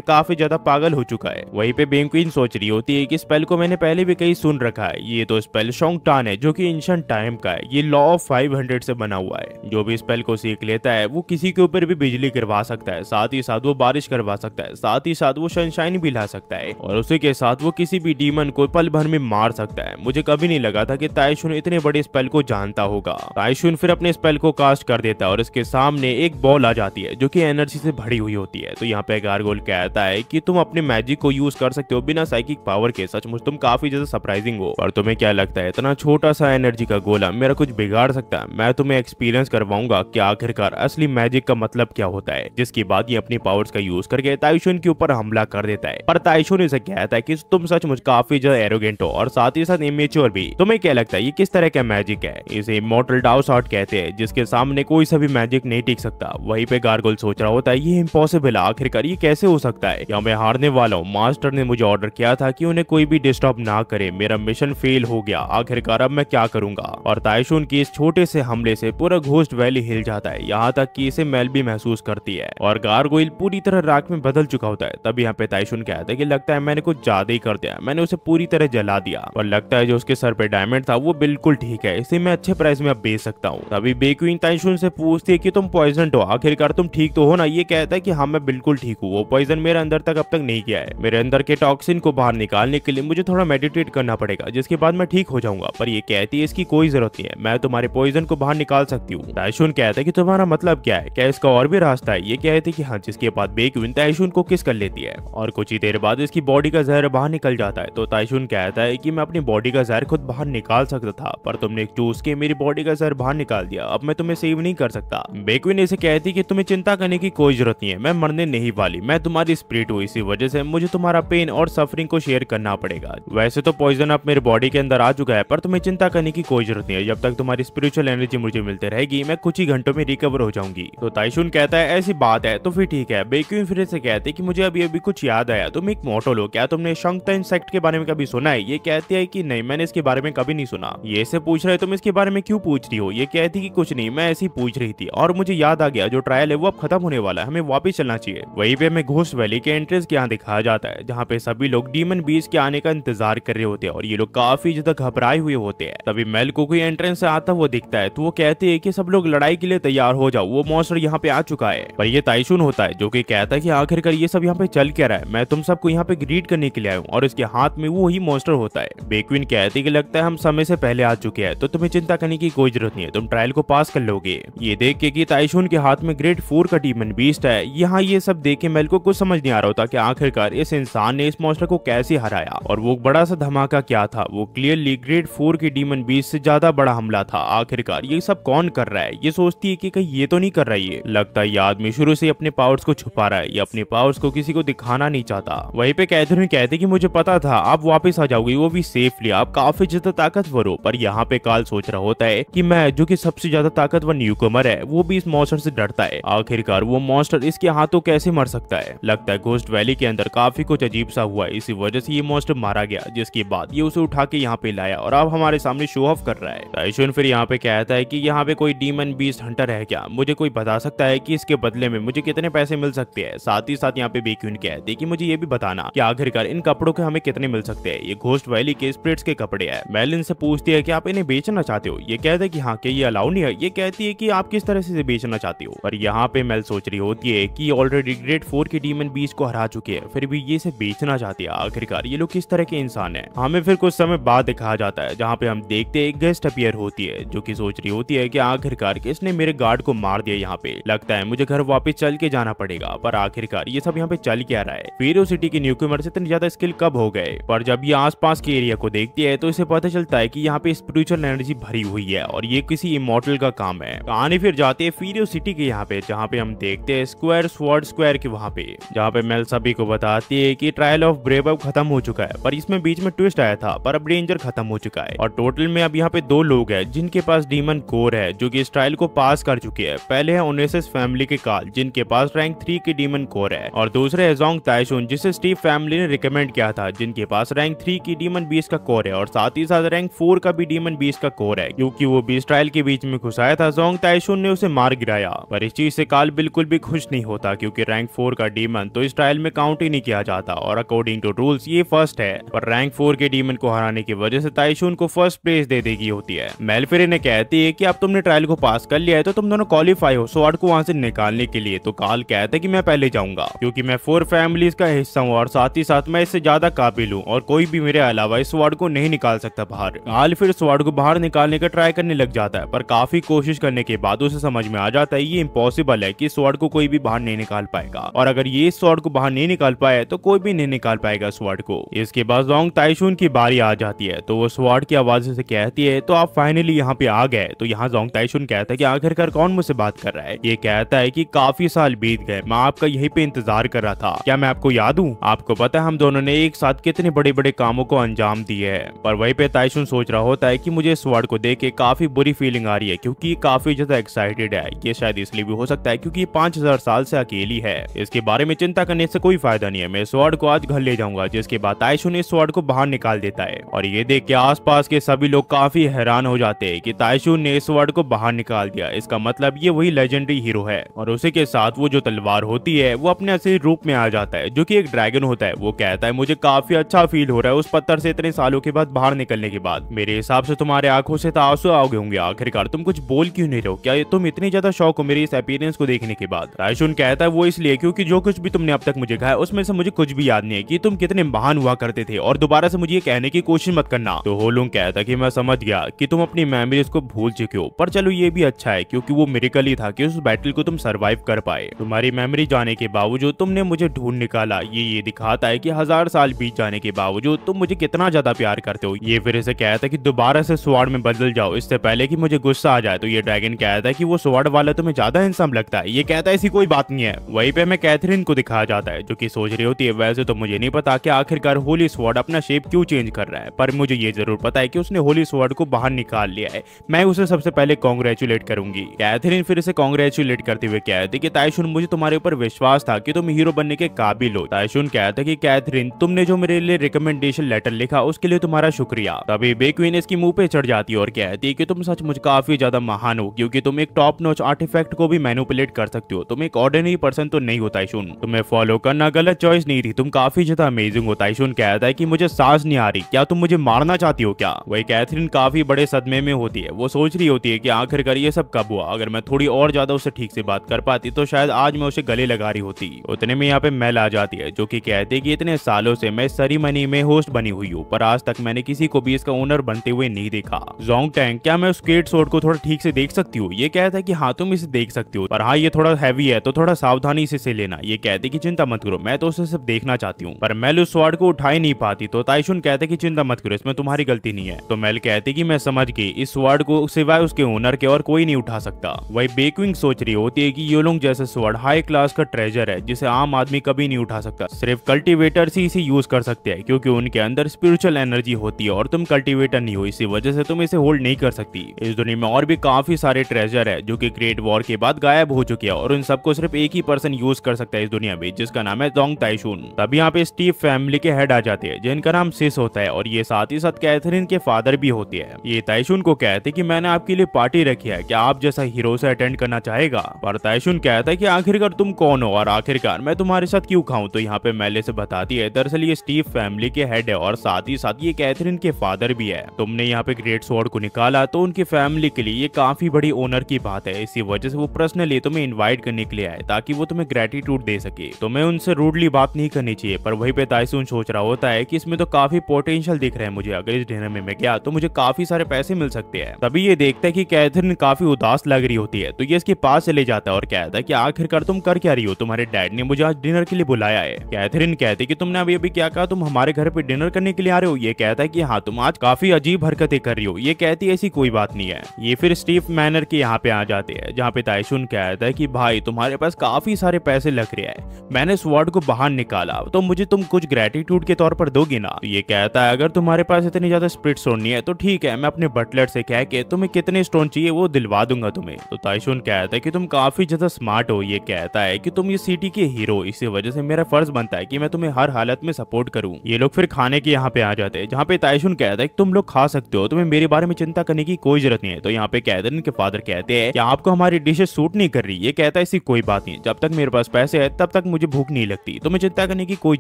काफी ज्यादा पागल हो चुका है वहीं पे बेम सोच रही होती है कि स्पेल को मैंने पहले भी कहीं सुन रखा है ये तो स्पेल शोंग टान है जो कि इंशन टाइम का है ये लॉ ऑफ फाइव हंड्रेड से बना हुआ है जो भी स्पेल को सीख लेता है वो किसी के ऊपर भी बिजली गिरवा सकता है साथ ही साथ वो बारिश करवा सकता है साथ ही साथ वो सनशाइन भी ला सकता है और उसी के साथ वो किसी भी डीमन को पल भर में मार सकता है मुझे कभी नहीं लगा था की ताइशुन इतने बड़े स्पेल को जानता होगा ताइशुन फिर अपने स्पेल को कास्ट कर देता है और उसके सामने एक बॉल आ जाती है जो कि एनर्जी से भरी हुई होती है तो यहाँ पे गारगोल कहता है कि तुम अपने मैजिक को यूज कर सकते हो बिना साइकिक पावर के सचमुच तुम काफी ज्यादा सरप्राइजिंग हो और तुम्हें क्या लगता है इतना छोटा सा एनर्जी का गोला मेरा कुछ बिगाड़ सकता है मैं तुम्हें एक्सपीरियंस करवाऊंगा की आखिरकार असली मैजिक का मतलब क्या होता है जिसके बाद ये अपनी पावर का यूज करके ताइशुन के ऊपर हमला कर देता है पर ताइशुन इसे कहता है की तुम सचमुच काफी ज्यादा एरोगेंट हो और साथ ही साथ इमेच्योर भी तुम्हें क्या लगता है ये किस तरह का मैजिक है इसे मोटल डाउस कहते हैं जिसके सामने कोई सा मैजिक नहीं टिक सकता वही पे गार्गोल सोच रहा होता है ये इम्पोसिबल आखिरकार ये कैसे हो सकता है या मैं हारने वाला हूँ मास्टर ने मुझे ऑर्डर किया था कि उन्हें कोई भी डिस्टर्ब ना करे मेरा मिशन फेल हो गया आखिरकार अब मैं क्या करूंगा और ताइशुन की इस छोटे से हमले से पूरा घोस्ट वैली हिल जाता है यहाँ तक की इसे मैल भी महसूस करती है और गार्गोइल पूरी तरह राख में बदल चुका होता है तब यहाँ पे ताइशुन कहता है कि लगता है मैंने कुछ ज्यादा ही कर दिया मैंने उसे पूरी तरह जला दिया और लगता है जो उसके सर पे डायमंड था वो बिल्कुल ठीक है इसे मैं अच्छे प्राइस में अब बेच सकता हूँ तभी बेक्वीन तायशून से पूछती पूछती है कि तुम पॉइजन तो हो आखिरकार तुम ठीक तो हो ना ये कहता है कि हाँ मैं बिल्कुल ठीक हूँ वो पॉइजन मेरे अंदर तक अब तक नहीं गया है मेरे अंदर के टॉक्सिन को बाहर निकालने के लिए मुझे थोड़ा मेडिटेट करना पड़ेगा जिसके बाद मैं ठीक हो जाऊंगा पर ये कहती है इसकी कोई जरूरत नहीं है मैं तुम्हारे पॉइजन को बाहर निकाल सकती हूँ ताइशुन कहता है की तुम्हारा मतलब क्या है क्या इसका और भी रास्ता है ये कहते हैं की हाँ जिसके बाद बेक्यून ताइशुन को किस कर लेती है और कुछ ही देर बाद इसकी बॉडी का जहर बाहर निकल जाता है तो ताइशुन कहता है की मैं अपनी बॉडी का जहर खुद बाहर निकाल सकता था पर तुमने चूस के मेरी बॉडी का जहर बाहर निकाल दिया अब मैं तुम्हें सेव नहीं कर सकता था बेकुइन इसे कहती कि तुम्हें चिंता करने की कोई जरूरत नहीं है मैं मरने नहीं वाली मैं तुम्हारी स्प्रिट हूँ इसी वजह से मुझे तुम्हारा पेन और सफरिंग को शेयर करना पड़ेगा वैसे तो पॉइजन अब मेरे बॉडी के अंदर आ चुका है पर तुम्हें चिंता करने की कोई जरूरत नहीं है जब तक तुम्हारी स्पिरिचुअल एनर्जी मुझे मिलते रहेगी मैं कुछ ही घंटों में रिकवर हो जाऊंगी तो ताइशुन कहता है ऐसी बात है तो फिर ठीक है बेक्यून फिर से कहते कि मुझे अभी अभी कुछ याद आया तुम एक मोटो लो क्या तुमने शंकता तो इंसेक्ट के बारे में कभी सुना है ये कहती है की नहीं मैंने इसके बारे में कभी नहीं सुना ये से पूछ रहे तुम इसके बारे में क्यूँ पूछ रही हो ये कहती की कुछ नहीं मैं ऐसी पूछ रही थी और मुझे याद आ गया जो ट्रायल है वो अब खत्म होने वाला है हमें वापिस चलना चाहिए वही पे हमें घोष वैली के एंट्रेंस के यहाँ दिखाया जाता है जहाँ पे सभी लोग डीमन बीच के आने का इंतजार कर रहे होते हैं और ये लोग काफी ज्यादा घबराए हुए होते हैं तभी मेल को कोई एंट्रेंस से आता वो दिखता है तो वो कहते है की सब लोग लड़ाई के लिए तैयार हो जाओ वो मोस्टर यहाँ पे आ चुका है पर ये ताइसुन होता है जो की कहता है की आखिरकार ये सब यहाँ पे चल क्या रहा है मैं तुम सबको यहाँ पे ग्रीट करने के लिए आयु और इसके हाथ में वो ही मॉन्स्टर होता है बेक्विन कहते हैं की लगता है हम समय से पहले आ चुके हैं तो तुम्हें चिंता करने की कोई जरूरत नहीं है तुम ट्रायल को पास कर लोगे ये देख की ताइशून के हाथ में ग्रेड फोर का डीमन बीस्ट है यहाँ ये सब देख के मेल को कुछ समझ नहीं आ रहा होता कि आखिरकार इस इंसान ने इस मोस्टर को कैसे हराया और वो बड़ा सा धमाका क्या था वो क्लियरली ग्रेड फोर के डीमन बीस से ज्यादा बड़ा हमला था आखिरकार ये सब कौन कर रहा है ये सोचती है की कहीं ये तो नहीं कर रही है लगता है ये आदमी शुरू से अपने पावर्स को छुपा रहा है ये अपने पावर्स को किसी को दिखाना नहीं चाहता वहीं पे कैथरीन कहते की मुझे पता था आप वापस आ जाओगी वो भी सेफली आप काफी ज्यादा ताकतवर हो पर यहाँ पे काल सोच रहा होता है की मैं जो की सबसे ज्यादा ताकतवर न्यूकमर है है वो भी इस मॉन्स्टर से डरता है आखिरकार वो मॉन्स्टर इसके हाथों कैसे मर सकता है लगता है घोस्ट वैली के अंदर काफी कुछ अजीब सा हुआ है इसी वजह से ये मॉन्स्टर मारा गया जिसके बाद ये उसे उठा के यहाँ पे लाया और अब हमारे सामने शो ऑफ कर रहा है ताइशुन फिर यहाँ पे कहता है की यहाँ पे कोई डीमन बीस हंटर है क्या मुझे कोई बता सकता है की इसके बदले में मुझे कितने पैसे मिल सकते हैं साथ ही साथ यहाँ पे बेक्यून कहते की मुझे ये भी बताना की आखिरकार इन कपड़ों के हमें कितने मिल सकते हैं ये घोस्ट वैली के स्प्रिट्स के कपड़े है मैलिन से पूछती है की आप इन्हें बेचना चाहते हो ये कहते हैं की हाँ के ये अलाउ नहीं है ये कहती है की आप किस तरह से इसे बेचना चाहती हो और यहाँ पे मेल सोच रही होती है कि ऑलरेडी ग्रेट फोर के डीमन बीच को हरा चुके हैं फिर भी ये इसे बेचना चाहती है आखिरकार ये लोग किस तरह के इंसान है हमें फिर कुछ समय बाद दिखाया जाता है जहाँ पे हम देखते एक गेस्ट अपियर होती है जो की सोच रही होती है की आखिरकार किसने मेरे गार्ड को मार दिया यहाँ पे लगता है मुझे घर वापिस चल के जाना पड़ेगा पर आखिरकार ये सब यहाँ पे चल क्या रहा है फेरो सिटी के न्यू से इतने ज्यादा स्किल कब हो गए पर जब ये आसपास के एरिया को देखती है तो इसे पता चलता है की यहाँ पे स्पिरिचुअल एनर्जी भरी हुई है और ये किसी इमोटल का काम है कहानी फिर जाते हैं फीरियो सिटी के यहाँ पे जहाँ पे हम देखते हैं स्क्वायर स्वर्ड स्क्वायर के वहाँ पे जहाँ पे मेल सभी को बताती है कि ट्रायल ऑफ ब्रेव खत्म हो चुका है पर इसमें बीच में ट्विस्ट आया था पर अब डेंजर खत्म हो चुका है और टोटल में अब यहाँ पे दो लोग है जिनके पास डीमन कोर है जो की इस ट्रायल को पास कर चुके हैं पहले है ओनेसिस फैमिली के काल जिनके पास रैंक थ्री की डीमन कोर है और दूसरे है जोंग ताइशुन जिसे स्टीव फैमिली ने रिकमेंड किया था जिनके पास रैंक थ्री की डीमन बीस का कोर है और साथ ही साथ रैंक फोर का भी डीमन बीस का कोर है क्यूँकी वो बीस ट्रायल के बीच में घुसाया था जोंग ताइशुन ने में उसे मार गिराया पर इस चीज से काल बिल्कुल भी खुश नहीं होता क्योंकि रैंक फोर का डीमन तो इस ट्रायल में काउंट ही नहीं किया जाता और अकॉर्डिंग टू रूल्स ये फर्स्ट है पर रैंक फोर के डीमन को हराने की वजह से ताइशून को फर्स्ट प्लेस दे देगी होती है मेलफेरे ने कहती है की अब तुमने ट्रायल को पास कर लिया है तो तुम दोनों क्वालिफाई हो स्वाड को वहाँ से निकालने के लिए तो काल कहता है की मैं पहले जाऊंगा क्यूँकी मैं फोर फैमिलीज का हिस्सा हूँ और साथ ही साथ मैं इससे ज्यादा काबिल हूँ और कोई भी मेरे अलावा इस स्वाड को नहीं निकाल सकता बाहर काल फिर स्वाड को बाहर निकालने का ट्राई करने लग जाता है पर काफी कोशिश करने के बाद उसे समझ में आ जाता है ये इम्पोसिबल है कि स्वर्ड को कोई भी बाहर नहीं निकाल पाएगा और अगर ये स्वॉर्ड को बाहर नहीं निकाल पाए तो कोई भी नहीं निकाल पाएगा स्वॉर्ड को इसके बाद लॉन्ग ताइशून की बारी आ जाती है तो वो स्वॉर्ड की आवाज से कहती है तो आप फाइनली यहाँ पे आ गए तो यहाँ जोंग ताइशून कहता है की आखिरकार कौन मुझसे बात कर रहा है ये कहता है की काफी साल बीत गए मैं आपका यही पे इंतजार कर रहा था क्या मैं आपको याद हूँ आपको पता है हम दोनों ने एक साथ कितने बड़े बड़े कामों को अंजाम दिए है पर वही पे ताइशून सोच रहा होता है की मुझे स्वॉर्ड को देख के काफी बुरी फीलिंग आ रही है क्यूँकी काफी ज्यादा एक्साइट हाइटेड है ये शायद इसलिए भी हो सकता है क्योंकि ये 5000 साल से अकेली है इसके बारे में चिंता करने से कोई फायदा नहीं है मैं स्वर्ड को आज घर ले जाऊंगा जिसके बाद ताइशु ने स्वर्ड को बाहर निकाल देता है और ये देख के आस के सभी लोग काफी हैरान हो जाते है की ताइशु ने स्वॉर्ड को बाहर निकाल दिया इसका मतलब ये वही लेजेंडरी हीरो है और उसी के साथ वो जो तलवार होती है वो अपने असली रूप में आ जाता है जो की एक ड्रैगन होता है वो कहता है मुझे काफी अच्छा फील हो रहा है उस पत्थर से इतने सालों के बाद बाहर निकलने के बाद मेरे हिसाब से तुम्हारे आंखों से तो आंसू आओगे होंगे आखिरकार तुम कुछ बोल क्यों नहीं रहो क्या तुम तुम इतनी ज्यादा शौक हो मेरी इस अपीरेंस को देखने के बाद रायशुन कहता है वो इसलिए क्योंकि जो कुछ भी तुमने अब तक मुझे कहा उसमें से मुझे कुछ भी याद नहीं है कि तुम कितने महान हुआ करते थे और दोबारा से मुझे ये कहने की कोशिश मत करना तो होलुंग कहता की मैं समझ गया की तुम अपनी मेमोरीज को भूल चुके हो पर चलो ये भी अच्छा है क्यूँकी वो मेरिकल ही था की उस बैटल को तुम सर्वाइव कर पाए तुम्हारी मेमोरी जाने के बावजूद तुमने मुझे ढूंढ निकाला ये ये दिखाता है की हजार साल बीत जाने के बावजूद तुम मुझे कितना ज्यादा प्यार करते हो ये फिर इसे कहता है की दोबारा से स्वाड में बदल जाओ इससे पहले की मुझे गुस्सा आ जाए तो ये ड्रैगन कहता है की वो स्वर्ड वाला तुम्हें ज्यादा इंसान लगता है ये कहता है ऐसी कोई बात नहीं है वही पे हमें कैथरीन को दिखाया जाता है जो की सोच रही होती है वैसे तो मुझे नहीं पता की आखिरकार होली स्वर्ड अपना शेप क्यूँ चेंज कर रहा है पर मुझे ये जरूर पता है की उसने होली स्वर्ड को बाहर निकाल लिया है मैं उसे सबसे पहले कॉन्ग्रेचुलेट करूंगी कैथरीन फिर इसे कॉन्ग्रेचुलेट करते हुए कहती कि ताइशुन मुझे तुम्हारे ऊपर विश्वास था की तुम हीरो बनने के काबिल हो तायशुन कहता की कैथरीन तुमने जो मेरे लिए रिकमेंडेशन लेटर लिखा उसके लिए तुम्हारा शुक्रिया तभी बेक्वीन इसकी मुंह पे चढ़ जाती है और कहती है कि तुम सच मुझ काफी ज्यादा महान हो क्योंकि तुम एक टॉप नोच आर्टिफैक्ट को भी मैनुपुलेट कर सकते हो तुम एक ऑर्डिनरी पर्सन तो नहीं होता है तुम्हें फॉलो करना गलत चॉइस नहीं थी तुम काफी ज्यादा अमेजिंग होता इशून कहता है की मुझे सांस नहीं आ रही क्या तुम मुझे मारना चाहती हो क्या वही कैथरीन काफी बड़े सदमे में होती है वो सोच रही होती है की आखिरकार ये सब कब हुआ अगर मैं थोड़ी और ज्यादा उसे ठीक से बात कर पाती तो शायद आज मैं उसे गले लगा रही होती उतने में यहाँ पे मैल आ जाती है जो की कहती है की इतने सालों से मैं सेरेमनी में होस्ट बनी हुई हूँ पर आज तक मैंने किसी को भी इसका ओनर बनते हुए नहीं देखा जोंग टैंग क्या मैं उस केट सोट को थोड़ा ठीक से देख सकती हूँ ये कहता है कि हाँ तुम इसे देख सकते हो पर हाँ ये थोड़ा हैवी है तो थोड़ा सावधानी से, से लेना ये कहते की चिंता मत करो मैं तो उसे सिर्फ देखना चाहती हूँ पर मेल उस स्वाड को उठा ही नहीं पाती तो ताइशुन कहते कि चिंता मत करो इसमें तुम्हारी गलती नहीं है तो मैल कहती की मैं समझ गई इस स्वाड को सिवाय उसके ओनर के और कोई नहीं उठा सकता वही बेकविंग सोच रही होती है की योलोंग जैसे स्वाड हाई क्लास का ट्रेजर है जिसे आम आदमी कभी नहीं उठा सकता सिर्फ कल्टिवेटर ही इसे यूज कर सकते हैं क्योंकि उनके अंदर स्पिरिचुअल एनर्जी होती है और तुम कल्टिवेटर नहीं हो इसी वजह से तुम इसे होल्ड नहीं कर सकती इस दुनिया में और भी काफी सारे ट्रेजर है जो कि ग्रेट वॉर के बाद गायब हो चुकी है और उन सबको सिर्फ एक ही पर्सन यूज कर सकता है इस दुनिया में जिसका नाम है जोंग ताइशून तब यहाँ पे स्टीव फैमिली के हेड आ जाते हैं जिनका नाम सिस होता है और ये साथ ही साथ कैथरीन के फादर भी होती है ये ताइशून को कहते हैं कि मैंने आपके लिए पार्टी रखी है क्या आप जैसा हीरो से अटेंड करना चाहेगा पर ताइशून कहता है कि आखिरकार तुम कौन हो और आखिरकार मैं तुम्हारे साथ क्यों खाऊं तो यहाँ पे मैले से बताती है दरअसल ये स्टीव फैमिली के हेड है और साथ ही साथ ये कैथरीन के फादर भी है तुमने यहाँ पे ग्रेट स्वॉर्ड को निकाला तो उनकी फैमिली के लिए ये काफी बड़ी ओनर की बात है इसी वजह से वो पर्सनली तुम्हें इन्वाइट करने के लिए आए ताकि वो तुम्हें ग्रेटिट्यूड दे सके तो मैं उनसे रूडली बात नहीं करनी चाहिए पर वही पे ताइसून सोच रहा होता है कि इसमें तो काफी पोटेंशियल दिख रहा है मुझे अगर इस डिनर में मैं गया तो मुझे काफी सारे पैसे मिल सकते हैं तभी ये देखता है की कैथरीन काफी उदास लग रही होती है तो ये इसके पास चले जाता है और कहता है की आखिरकार तुम कर क्या रही हो तुम्हारे डैड ने मुझे आज डिनर के लिए बुलाया है कैथरीन कहती की तुमने अभी अभी क्या कहा तुम हमारे घर पे डिनर करने के लिए आ रहे हो ये कहता है की हाँ तुम आज काफी अजीब हरकतें कर रही हो ये कहती ऐसी कोई बात नहीं है ये फिर स्टीव मैनर के यहाँ पे आ जाते हैं जहाँ पे ताइशुन कहता है कि भाई तुम्हारे पास काफ़ी सारे पैसे लग रहे हैं मैंने स्वाड को बाहर निकाला तो मुझे तुम कुछ ग्रेटिट्यूड के तौर पर दोगे ना ये कहता है अगर तुम्हारे पास इतनी ज़्यादा स्प्रिट सोनी है तो ठीक है मैं अपने बटलर से कह के तुम्हें कितने स्टोन चाहिए वो दिलवा दूंगा तुम्हें तो ताइशुन कहता है की तुम काफ़ी ज़्यादा स्मार्ट हो ये कहता है की तुम ये सिटी के हीरो इसी वजह से मेरा फर्ज बनता है की मैं तुम्हें हर हालत में सपोर्ट करूँ ये लोग फिर खाने के यहाँ पे आ जाते हैं जहाँ पे ताइशुन कहता है तुम लोग खा सकते हो तुम्हें मेरे बारे में चिंता करने की कोई जरूरत नहीं है तो यहाँ पे कहते हैं इनके फादर कहते हैं है या आपको हमारी डिशेज सूट नहीं कर रही ये कहता है इसी कोई बात नहीं जब तक मेरे पास पैसे है तब तक मुझे भूख नहीं लगती तो मैं चिंता करने की कोई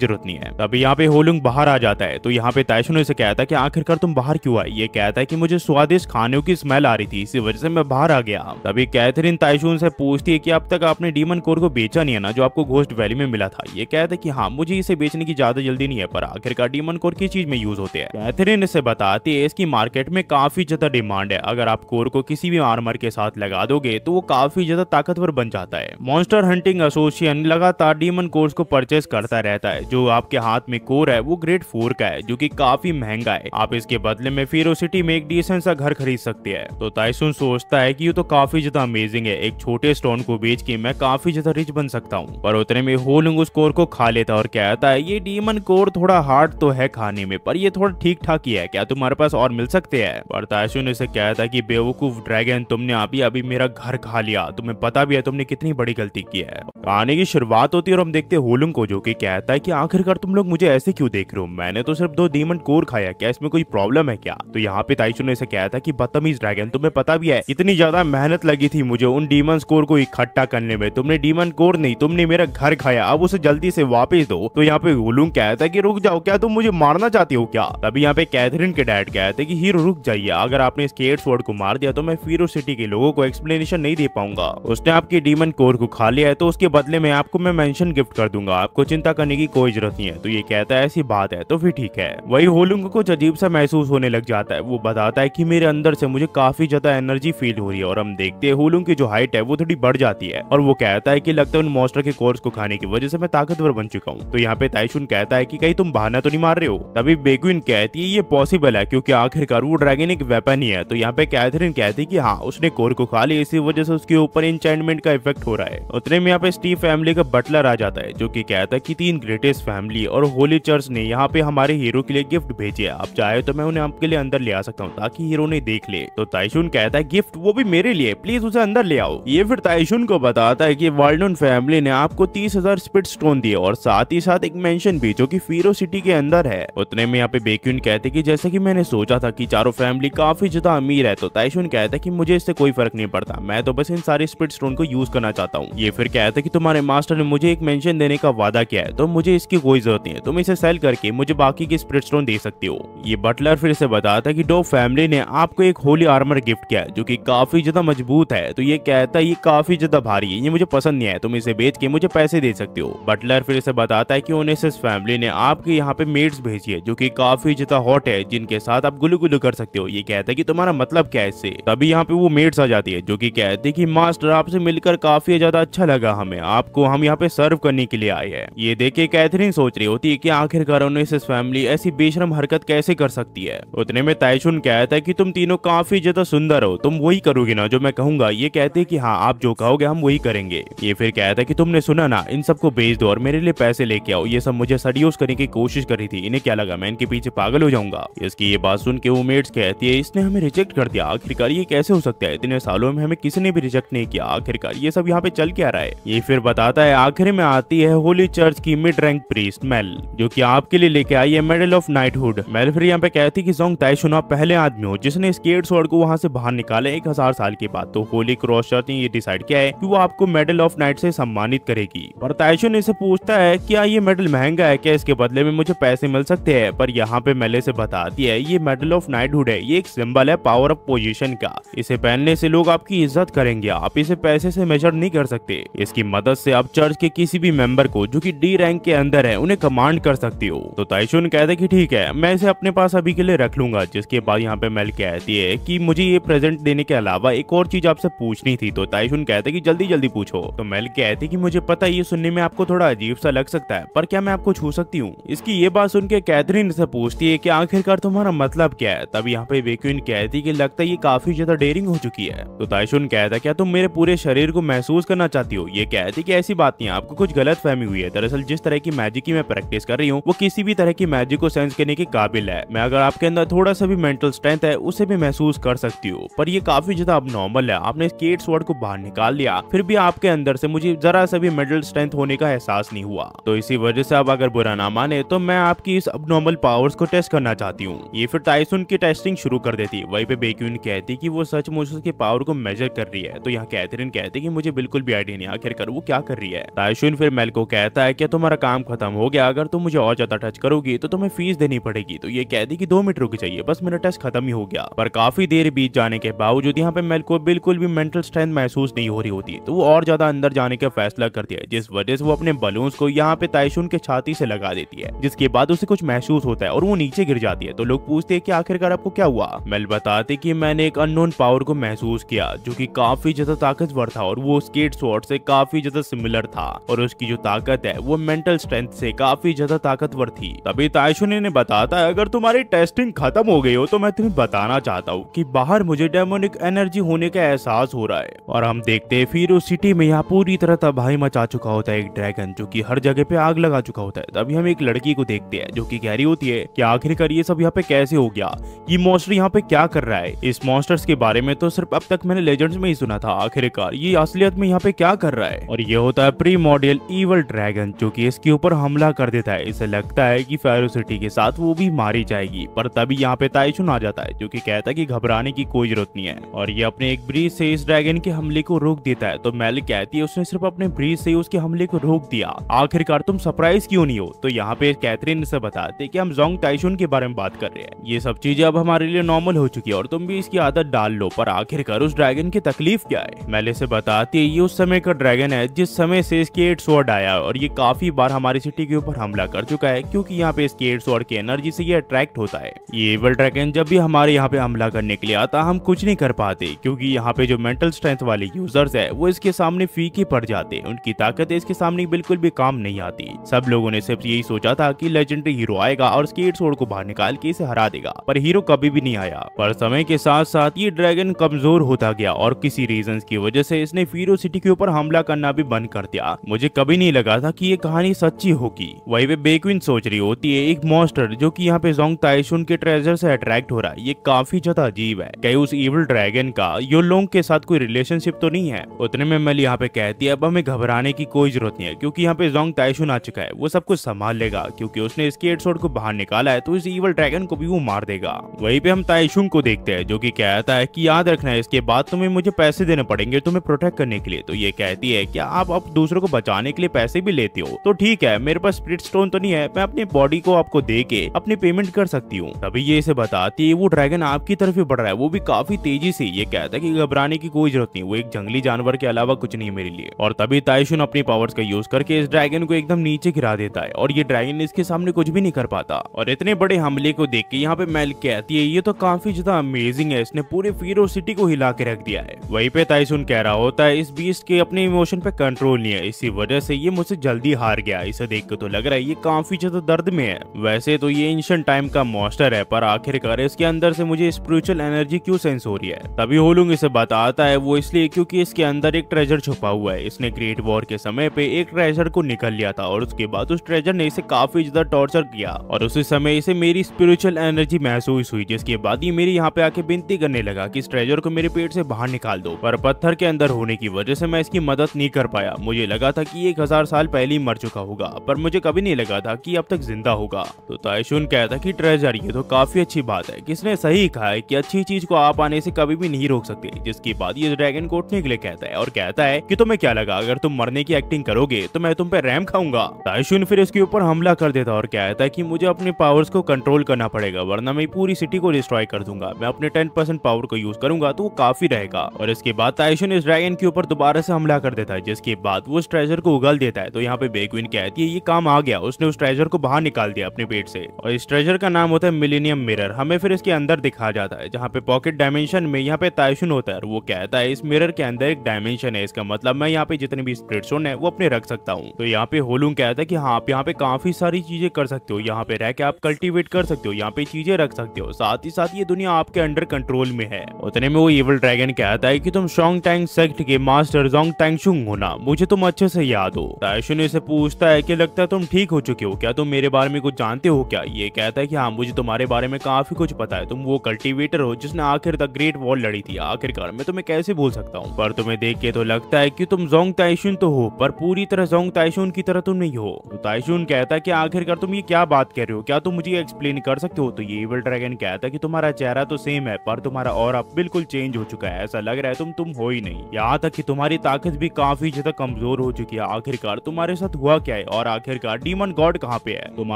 जरूरत नहीं है अभी यहाँ पे होलुंग बाहर आ जाता है तो यहाँ पे तायशुन से कहता है की आखिरकार तुम बाहर क्यों आई ये कहता है की मुझे स्वादिष्ट खाने की स्मेल आ रही थी इसी वजह से मैं बाहर आ गया तभी कैथरीन तायशुन से पूछती है की अब तक आपने डीमन कोर को बेचा नहीं है ना जो आपको घोस्ट वैली में मिला था ये कहता है की हाँ मुझे इसे बेचने की ज्यादा जल्दी नहीं है पर आखिरकार डीमन कोर किस चीज में यूज होते हैं कैथरीन इसे बताती है इसकी मार्केट में काफी ज्यादा डिमांड है अगर आप कोर को किसी भी आर्मर के साथ लगा लगा दोगे तो वो काफी ज्यादा ताकतवर बन जाता है मॉन्स्टर हंटिंग एसोसिएशन लगातार डीमन कोर्स को परचेस करता रहता है जो आपके हाथ में कोर है वो ग्रेड फोर का है जो की काफी महंगा है आप इसके बदले में फेरोसिटी में एक डिसेंट सा घर खरीद सकते हैं तो ताइसुन सोचता है की ये तो काफी ज्यादा अमेजिंग है एक छोटे स्टोन को बेच के मैं काफी ज्यादा रिच बन सकता हूँ पर उतने में होलुंग उस कोर को खा लेता और कहता है ये डीमन कोर थोड़ा हार्ड तो है खाने में पर ये थोड़ा ठीक ठाक ही है क्या तुम्हारे पास और मिल सकते हैं पर ताइसुन इसे कहता है की बेवकूफ ड्रैगन तुमने अभी अभी अभी मेरा घर खा लिया तुम्हें पता भी है तुमने कितनी बड़ी गलती की है आने की शुरुआत होती है और हम देखते होलुंग को जो की कहता है की आखिरकार तुम लोग मुझे ऐसे क्यों देख रहे हो मैंने तो सिर्फ दो डीमन कोर खाया क्या इसमें कोई प्रॉब्लम है क्या तो यहाँ पे ताइचू ने कहा था की बदतमीज ड्रैगन तुम्हें पता भी है इतनी ज्यादा मेहनत लगी थी मुझे उन डीमन कोर को इकट्ठा करने में तुमने डीमन कोर नहीं तुमने मेरा घर खाया अब उसे जल्दी से वापस दो तो यहाँ पे होलुंग कहता है की रुक जाओ क्या तुम मुझे मारना चाहती हो क्या तभी यहाँ पे कैथरीन के डैड कहते हैं कि हीरो रुक जाइए अगर आपने इस स्केट स्वॉर्ड को मार दिया तो मैं फीरो सिटी के लोगों को एक्सप्लेनेशन नहीं दे पाऊंगा उसने आपके डीमन कोर को खा लिया है तो उसके बदले में आपको मैं मेंशन गिफ्ट कर दूंगा आपको चिंता करने की कोई जरूरत नहीं है तो ये कहता है ऐसी बात है तो फिर ठीक है वही होलुंग को कुछ अजीब सा महसूस होने लग जाता है वो बताता है की मेरे अंदर से मुझे काफी ज्यादा एनर्जी फील हो रही है और हम देखते हैं होलुंग की जो हाइट है वो थोड़ी बढ़ जाती है और वो कहता है की लगता है उन मोस्टर के कोर्स को खाने की वजह से मैं ताकतवर बन चुका हूँ तो यहाँ पे ताइशुन कहता है की कहीं तुम बहाना तो नहीं मार रहे हो तभी बेगुन कहती है ये पॉसिबल है क्योंकि आखिरकार वो ड्रैगन एक वेपन ही है तो यहाँ पे कैथरीन कहती है की हाँ उसने कोर को खाली इसी वजह से उसके ऊपर इंचाइनमेंट का इफेक्ट हो रहा है उतने में यहाँ पे स्टीव फैमिली का बटलर आ जाता है जो की कहता है की तीन ग्रेटेस्ट फैमिली और होली चर्च ने यहाँ पे हमारे हीरो के लिए गिफ्ट भेजे आप चाहे तो मैं उन्हें आपके लिए अंदर ले आ सकता हूँ ताकि हीरो ने देख ले तो ताइशुन कहता है गिफ्ट वो भी मेरे लिए प्लीज उसे अंदर ले आओ ये फिर ताइशुन को बताता है की वाल्डन फैमिली ने आपको तीस हजार स्पिट स्टोन दिए और साथ ही साथ एक मेंशन भी जो की फीरो सिटी के अंदर है उतने में यहाँ पे बेक्यून कहते कि जैसे कि मैंने सोचा था कि चारों फैमिली काफी ज्यादा अमीर है तो ताइशुन कहता है कि मुझे इससे कोई फर्क नहीं नहीं पड़ता मैं तो बस इन सारे स्पिड स्टोन को यूज करना चाहता हूँ ये फिर क्या है की तुम्हारे मास्टर ने मुझे एक मेंशन देने का वादा किया है तो मुझे इसकी कोई जरूरत नहीं है तुम इसे सेल करके मुझे बाकी के स्प्रिट स्टोन दे सकते हो ये बटलर फिर से बताया था की डो फैमिली ने आपको एक होली आर्मर गिफ्ट किया जो की काफी ज्यादा मजबूत है तो ये कहता है ये काफी ज्यादा भारी है ये मुझे पसंद नहीं है तुम इसे बेच के मुझे पैसे दे सकते हो बटलर फिर से बताता है की ओनेसिस फैमिली ने आपके यहाँ पे मेड्स भेजी है जो की काफी ज्यादा हॉट है जिनके साथ आप गुलू गुलू कर सकते हो ये कहता है की तुम्हारा मतलब क्या है इससे तभी यहाँ पे वो मेड्स आ जाती जाती है जो कि कहती कि मास्टर आपसे मिलकर काफी ज्यादा अच्छा लगा हमें आपको हम यहाँ पे सर्व करने के लिए आए हैं ये देख के कैथरीन सोच रही होती है कि आखिरकार उन्हें इस फैमिली ऐसी बेशरम हरकत कैसे कर सकती है उतने में तयशुन कहता है की तुम तीनों काफी ज्यादा सुंदर हो तुम वही करोगे ना जो मैं कहूंगा ये कहते हैं हाँ आप जो कहोगे हम वही करेंगे ये फिर कहता है की तुमने सुना ना इन सबको बेच दो और मेरे लिए पैसे लेके आओ ये सब मुझे सडियूज करने की कोशिश करी थी इन्हें क्या लगा मैं इनके पीछे पागल हो जाऊंगा इसकी ये बात सुन के वो मेट्स कहती है इसने हमें रिजेक्ट कर दिया आखिरकार ये कैसे हो सकता है इतने सालों मालूम है हमें किसी ने भी रिजेक्ट नहीं किया आखिरकार ये सब यहाँ पे चल क्या रहा है ये फिर बताता है आखिर में आती है होली चर्च की मिड रैंक प्रीस्ट मेल जो की आपके लिए लेके आई है मेडल ऑफ नाइटहुड मेल फिर यहाँ पे कहती की जोंग तय सुना पहले आदमी हो जिसने स्केट सोड को वहाँ से बाहर निकाले एक हजार साल के बाद तो होली क्रॉस चर्च ने ये डिसाइड किया है की वो आपको मेडल ऑफ नाइट से सम्मानित करेगी पर ताइशुन इसे पूछता है क्या ये मेडल महंगा है क्या इसके बदले में मुझे पैसे मिल सकते हैं पर यहाँ पे मेले से बताती है ये मेडल ऑफ नाइटहुड है ये एक सिंबल है पावर ऑफ पोजिशन का इसे पहनने से लोग आपकी इज्जत करेंगे आप इसे पैसे से मेजर नहीं कर सकते इसकी मदद से आप चर्च के किसी भी मेंबर को जो कि डी रैंक के अंदर है उन्हें कमांड कर सकती हो तो ताइशुन कहते कि ठीक है मैं इसे अपने पास अभी के लिए रख लूंगा जिसके बाद यहाँ पे मेल कहती है की मुझे ये प्रेजेंट देने के अलावा एक और चीज आपसे पूछनी थी तो ताइशुन कहते की जल्दी जल्दी पूछो तो मेल कहती की मुझे पता ये सुनने में आपको थोड़ा अजीब सा लग सकता है पर क्या मैं आपको छू सकती हूँ इसकी ये बात सुन के कैथरीन से पूछती है की आखिरकार तुम्हारा मतलब क्या है तब यहाँ पे वेक्यून कहती की लगता है ये काफी ज्यादा डेयरिंग हो चुकी है तो ताइशुन कहता है क्या तुम मेरे पूरे शरीर को महसूस करना चाहती हो ये कहती है कि ऐसी बात नहीं आपको कुछ गलत फहमी हुई है दरअसल जिस तरह की मैजिक की मैं प्रैक्टिस कर रही हूँ वो किसी भी तरह की मैजिक को सेंस करने के काबिल है मैं अगर आपके अंदर थोड़ा सा भी मेंटल स्ट्रेंथ है उसे भी महसूस कर सकती हूँ पर ये काफी ज्यादा अब नॉर्मल है आपने स्केट स्वर्ड को बाहर निकाल लिया फिर भी आपके अंदर से मुझे जरा सा भी मेंटल स्ट्रेंथ होने का एहसास नहीं हुआ तो इसी वजह से आप अगर बुरा ना माने तो मैं आपकी इस अब नॉर्मल पावर्स को टेस्ट करना चाहती हूँ ये फिर टाइसन की टेस्टिंग शुरू कर देती वही पे बेक्यून कहती की वो सचमुच उसकी पावर को को मेजर कर रही है तो यहाँ कैथरीन कहती है कि मुझे बिल्कुल भी आइडिया नहीं आखिरकार वो क्या कर रही है तायशुन फिर मेल को कहता है कि तुम्हारा काम खत्म हो गया अगर तुम मुझे और ज्यादा टच करोगी तो तुम्हें फीस देनी पड़ेगी तो ये कहती की दो मिनट रुक जाइए बस मेरा टच खत्म ही हो गया पर काफी देर बीत जाने के बावजूद यहाँ पे मेल को बिल्कुल भी मेंटल स्ट्रेंथ महसूस नहीं हो रही होती तो वो और ज्यादा अंदर जाने का फैसला करती है जिस वजह से वो अपने बलून को यहाँ पे तायशुन के छाती से लगा देती है जिसके बाद उसे कुछ महसूस होता है और वो नीचे गिर जाती है तो लोग पूछते हैं कि आखिरकार आपको क्या हुआ मेल बताते कि मैंने एक अननोन पावर को महसूस किया किया जो कि काफी ज्यादा ताकतवर था और वो स्केट स्वॉर्ड से काफी ज्यादा सिमिलर था और उसकी जो ताकत है वो मेंटल स्ट्रेंथ से काफी ज्यादा ताकतवर थी तभी तायशुनी ने बताता अगर तुम्हारी टेस्टिंग खत्म हो गई हो तो मैं तुम्हें बताना चाहता हूँ की बाहर मुझे डेमोनिक एनर्जी होने का एहसास हो रहा है और हम देखते हैं फिर उस सिटी में यहाँ पूरी तरह तबाही मचा चुका होता है एक ड्रैगन जो की हर जगह पे आग लगा चुका होता है तभी हम एक लड़की को देखते हैं जो की कह रही होती है की आखिरकार ये सब यहाँ पे कैसे हो गया ये मॉन्स्टर यहाँ पे क्या कर रहा है इस मॉन्स्टर्स के बारे में तो सिर्फ अब तक तक मैंने लेजेंड्स में ही सुना था आखिरकार ये असलियत में यहाँ पे क्या कर रहा है और ये होता है प्री मॉडल ईवल ड्रैगन जो की इसके ऊपर हमला कर देता है इसे लगता है की फेरोसिटी के साथ वो भी मारी जाएगी पर तभी यहाँ पे ताइशुन आ जाता है जो की कहता है की घबराने की कोई जरूरत नहीं है और ये अपने एक ब्रीज से इस ड्रैगन के हमले को रोक देता है तो मैल कहती है उसने सिर्फ अपने ब्रीज से उसके हमले को रोक दिया आखिरकार तुम सरप्राइज क्यों नहीं हो तो यहाँ पे कैथरीन से बताते कि हम जोंग ताइशुन के बारे में बात कर रहे हैं ये सब चीजें अब हमारे लिए नॉर्मल हो चुकी है और तुम भी इसकी आदत डाल लो पर आखिरकार उस ड्रैगन की तकलीफ क्या है मैले से बताती है ये उस समय का ड्रैगन है जिस समय से इसके एट आया और ये काफी बार हमारी सिटी के ऊपर हमला कर चुका है क्यूँकी यहाँ पे इसके एट की एनर्जी से ये अट्रैक्ट होता है ये एवल ड्रैगन जब भी हमारे यहाँ पे हमला करने के लिए आता हम कुछ नहीं कर पाते क्यूँकी यहाँ पे जो मेंटल स्ट्रेंथ वाले यूजर्स है वो इसके सामने फीके पड़ जाते उनकी ताकत इसके सामने बिल्कुल भी काम नहीं आती सब लोगों ने सिर्फ यही सोचा था की लेजेंडरी हीरो आएगा और स्केट सोड को बाहर निकाल के इसे हरा देगा पर हीरो कभी भी नहीं आया पर समय के साथ साथ ये ड्रैगन कमजोर होता होता गया और किसी रीजन की वजह से इसने फीरो सिटी के ऊपर हमला करना भी बंद कर दिया मुझे कभी नहीं लगा था कि ये कहानी सच्ची होगी वही वे बेकविन सोच रही होती है एक मॉन्स्टर जो कि यहाँ पे जोंग ताइशुन के ट्रेजर से अट्रैक्ट हो रहा है ये काफी ज्यादा अजीब है कई उस इवल ड्रैगन का यो लोंग के साथ कोई रिलेशनशिप तो नहीं है उतने में मल यहाँ पे कहती है अब हमें घबराने की कोई जरूरत नहीं है क्योंकि यहाँ पे जोंग ताइशुन आ चुका है वो सब कुछ संभाल लेगा क्योंकि उसने इसके एडसोड को बाहर निकाला है तो इस ईवल ड्रैगन को भी वो मार देगा वही पे हम ताइसुन को देखते हैं जो की कहता है की याद रखना है इसके बाद तुम्हें मुझे पैसे देने पड़ेंगे तुम्हें प्रोटेक्ट करने के लिए तो ये कहती है क्या आप अब दूसरों को बचाने के लिए पैसे भी लेते हो तो ठीक है मेरे पास स्प्रिट स्टोन तो नहीं है मैं अपनी बॉडी को आपको दे के अपनी पेमेंट कर सकती हूँ तभी ये इसे बताती है वो ड्रैगन आपकी तरफ ही बढ़ रहा है वो भी काफी तेजी से ये कहता है की घबराने की कोई जरूरत नहीं वो एक जंगली जानवर के अलावा कुछ नहीं मेरे लिए और तभी ताइशुन अपनी पावर्स का यूज करके इस ड्रैगन को एकदम नीचे गिरा देता है और ये ड्रैगन इसके सामने कुछ भी नहीं कर पाता और इतने बड़े हमले को देख के यहाँ पे मैल कहती है ये तो काफी ज्यादा अमेजिंग है इसने पूरे फीरो सिटी को हिला के रख दिया है वहीं पे ताइसुन कह रहा होता है इस बीस्ट के अपने इमोशन पे कंट्रोल नहीं है इसी वजह से ये मुझसे जल्दी हार गया इसे देख के तो लग रहा है ये काफी ज्यादा तो दर्द में है वैसे तो ये एंशियन टाइम का मॉस्टर है पर आखिरकार इसके अंदर से मुझे स्पिरिचुअल एनर्जी क्यों सेंस हो रही है तभी होलुंग इसे बताता है वो इसलिए क्योंकि इसके अंदर एक ट्रेजर छुपा हुआ है इसने ग्रेट वॉर के समय पे एक ट्रेजर को निकल लिया था और उसके बाद उस ट्रेजर ने इसे काफी ज्यादा टॉर्चर किया और उसी समय इसे मेरी स्पिरिचुअल एनर्जी महसूस हुई जिसके बाद ये मेरी यहाँ पे आके विनती करने लगा की इस ट्रेजर को मेरे पेट रॉकेट से बाहर निकाल दो पर पत्थर के अंदर होने की वजह से मैं इसकी मदद नहीं कर पाया मुझे लगा था कि एक हजार साल पहले ही मर चुका होगा पर मुझे कभी नहीं लगा था कि अब तक जिंदा होगा तो ताइशुन कहता कि ट्रेजर ये तो काफी अच्छी बात है किसने सही कहा है कि अच्छी चीज को आप आने से कभी भी नहीं रोक सकते जिसके बाद ये ड्रैगन को उठने के लिए कहता है और कहता है की तुम्हें क्या लगा अगर तुम मरने की एक्टिंग करोगे तो मैं तुम पे रैम खाऊंगा ताइशुन फिर इसके ऊपर हमला कर देता और कहता है की मुझे अपने पावर्स को कंट्रोल करना पड़ेगा वरना मैं पूरी सिटी को डिस्ट्रॉय कर दूंगा मैं अपने टेन पावर को यूज करूंगा तो वो काफी काफी रहेगा और इसके बाद ताइशन इस ड्रैगन के ऊपर दोबारा से हमला कर देता है जिसके बाद वो उस ट्रेजर को उगल देता है तो यहाँ पे बेगविन कहती है ये काम आ गया उसने उस ट्रेजर को बाहर निकाल दिया अपने पेट से और इस ट्रेजर का नाम होता है मिलेनियम मिरर हमें फिर इसके अंदर दिखा जाता है जहाँ पे पॉकेट डायमेंशन में यहाँ पे ताइशन होता है वो कहता है इस मिरर के अंदर एक डायमेंशन है इसका मतलब मैं यहाँ पे जितने भी स्प्रिट स्प्रिटसोन है वो अपने रख सकता हूँ तो यहाँ पे होलूंग कहता है की हाँ आप यहाँ पे काफी सारी चीजें कर सकते हो यहाँ पे रह के आप कल्टिवेट कर सकते हो यहाँ पे चीजें रख सकते हो साथ ही साथ ये दुनिया आपके अंडर कंट्रोल में है उतने में वो इवल ड्रैगन कहता है कि तुम सोंग टैंग सेक्ट के मास्टर जोंग शुंग हो ना मुझे तुम अच्छे से याद हो ताइशुन इसे पूछता है कि लगता है तुम ठीक हो चुके हो क्या तुम मेरे बारे में कुछ जानते हो क्या ये कहता है कि हाँ मुझे तुम्हारे बारे में काफी कुछ पता है तुम वो कल्टीवेटर हो जिसने आखिर तक ग्रेट वॉल लड़ी थी आखिरकार मैं तुम्हें कैसे बोल सकता हूँ पर तुम्हें देख के तो लगता है की तुम जोंग ताइशुन तो हो पर पूरी तरह जोंग ताइशुन की तरह तुम नहीं हो तो ताइशुन कहता है की आखिरकार तुम ये क्या बात कर रहे हो क्या तुम मुझे एक्सप्लेन कर सकते हो तो ये ड्रैगन कहता है की तुम्हारा चेहरा तो सेम है पर तुम्हारा और बिल्कुल चेंज हो चुका चुका है ऐसा लग रहा है तुम तुम हो ही नहीं यहाँ तक कि तुम्हारी ताकत भी काफी ज्यादा कमजोर हो चुकी है आखिरकार तुम्हारे साथ हुआ क्या है और आखिरकार डीमन गॉड कहाँ पे है तुम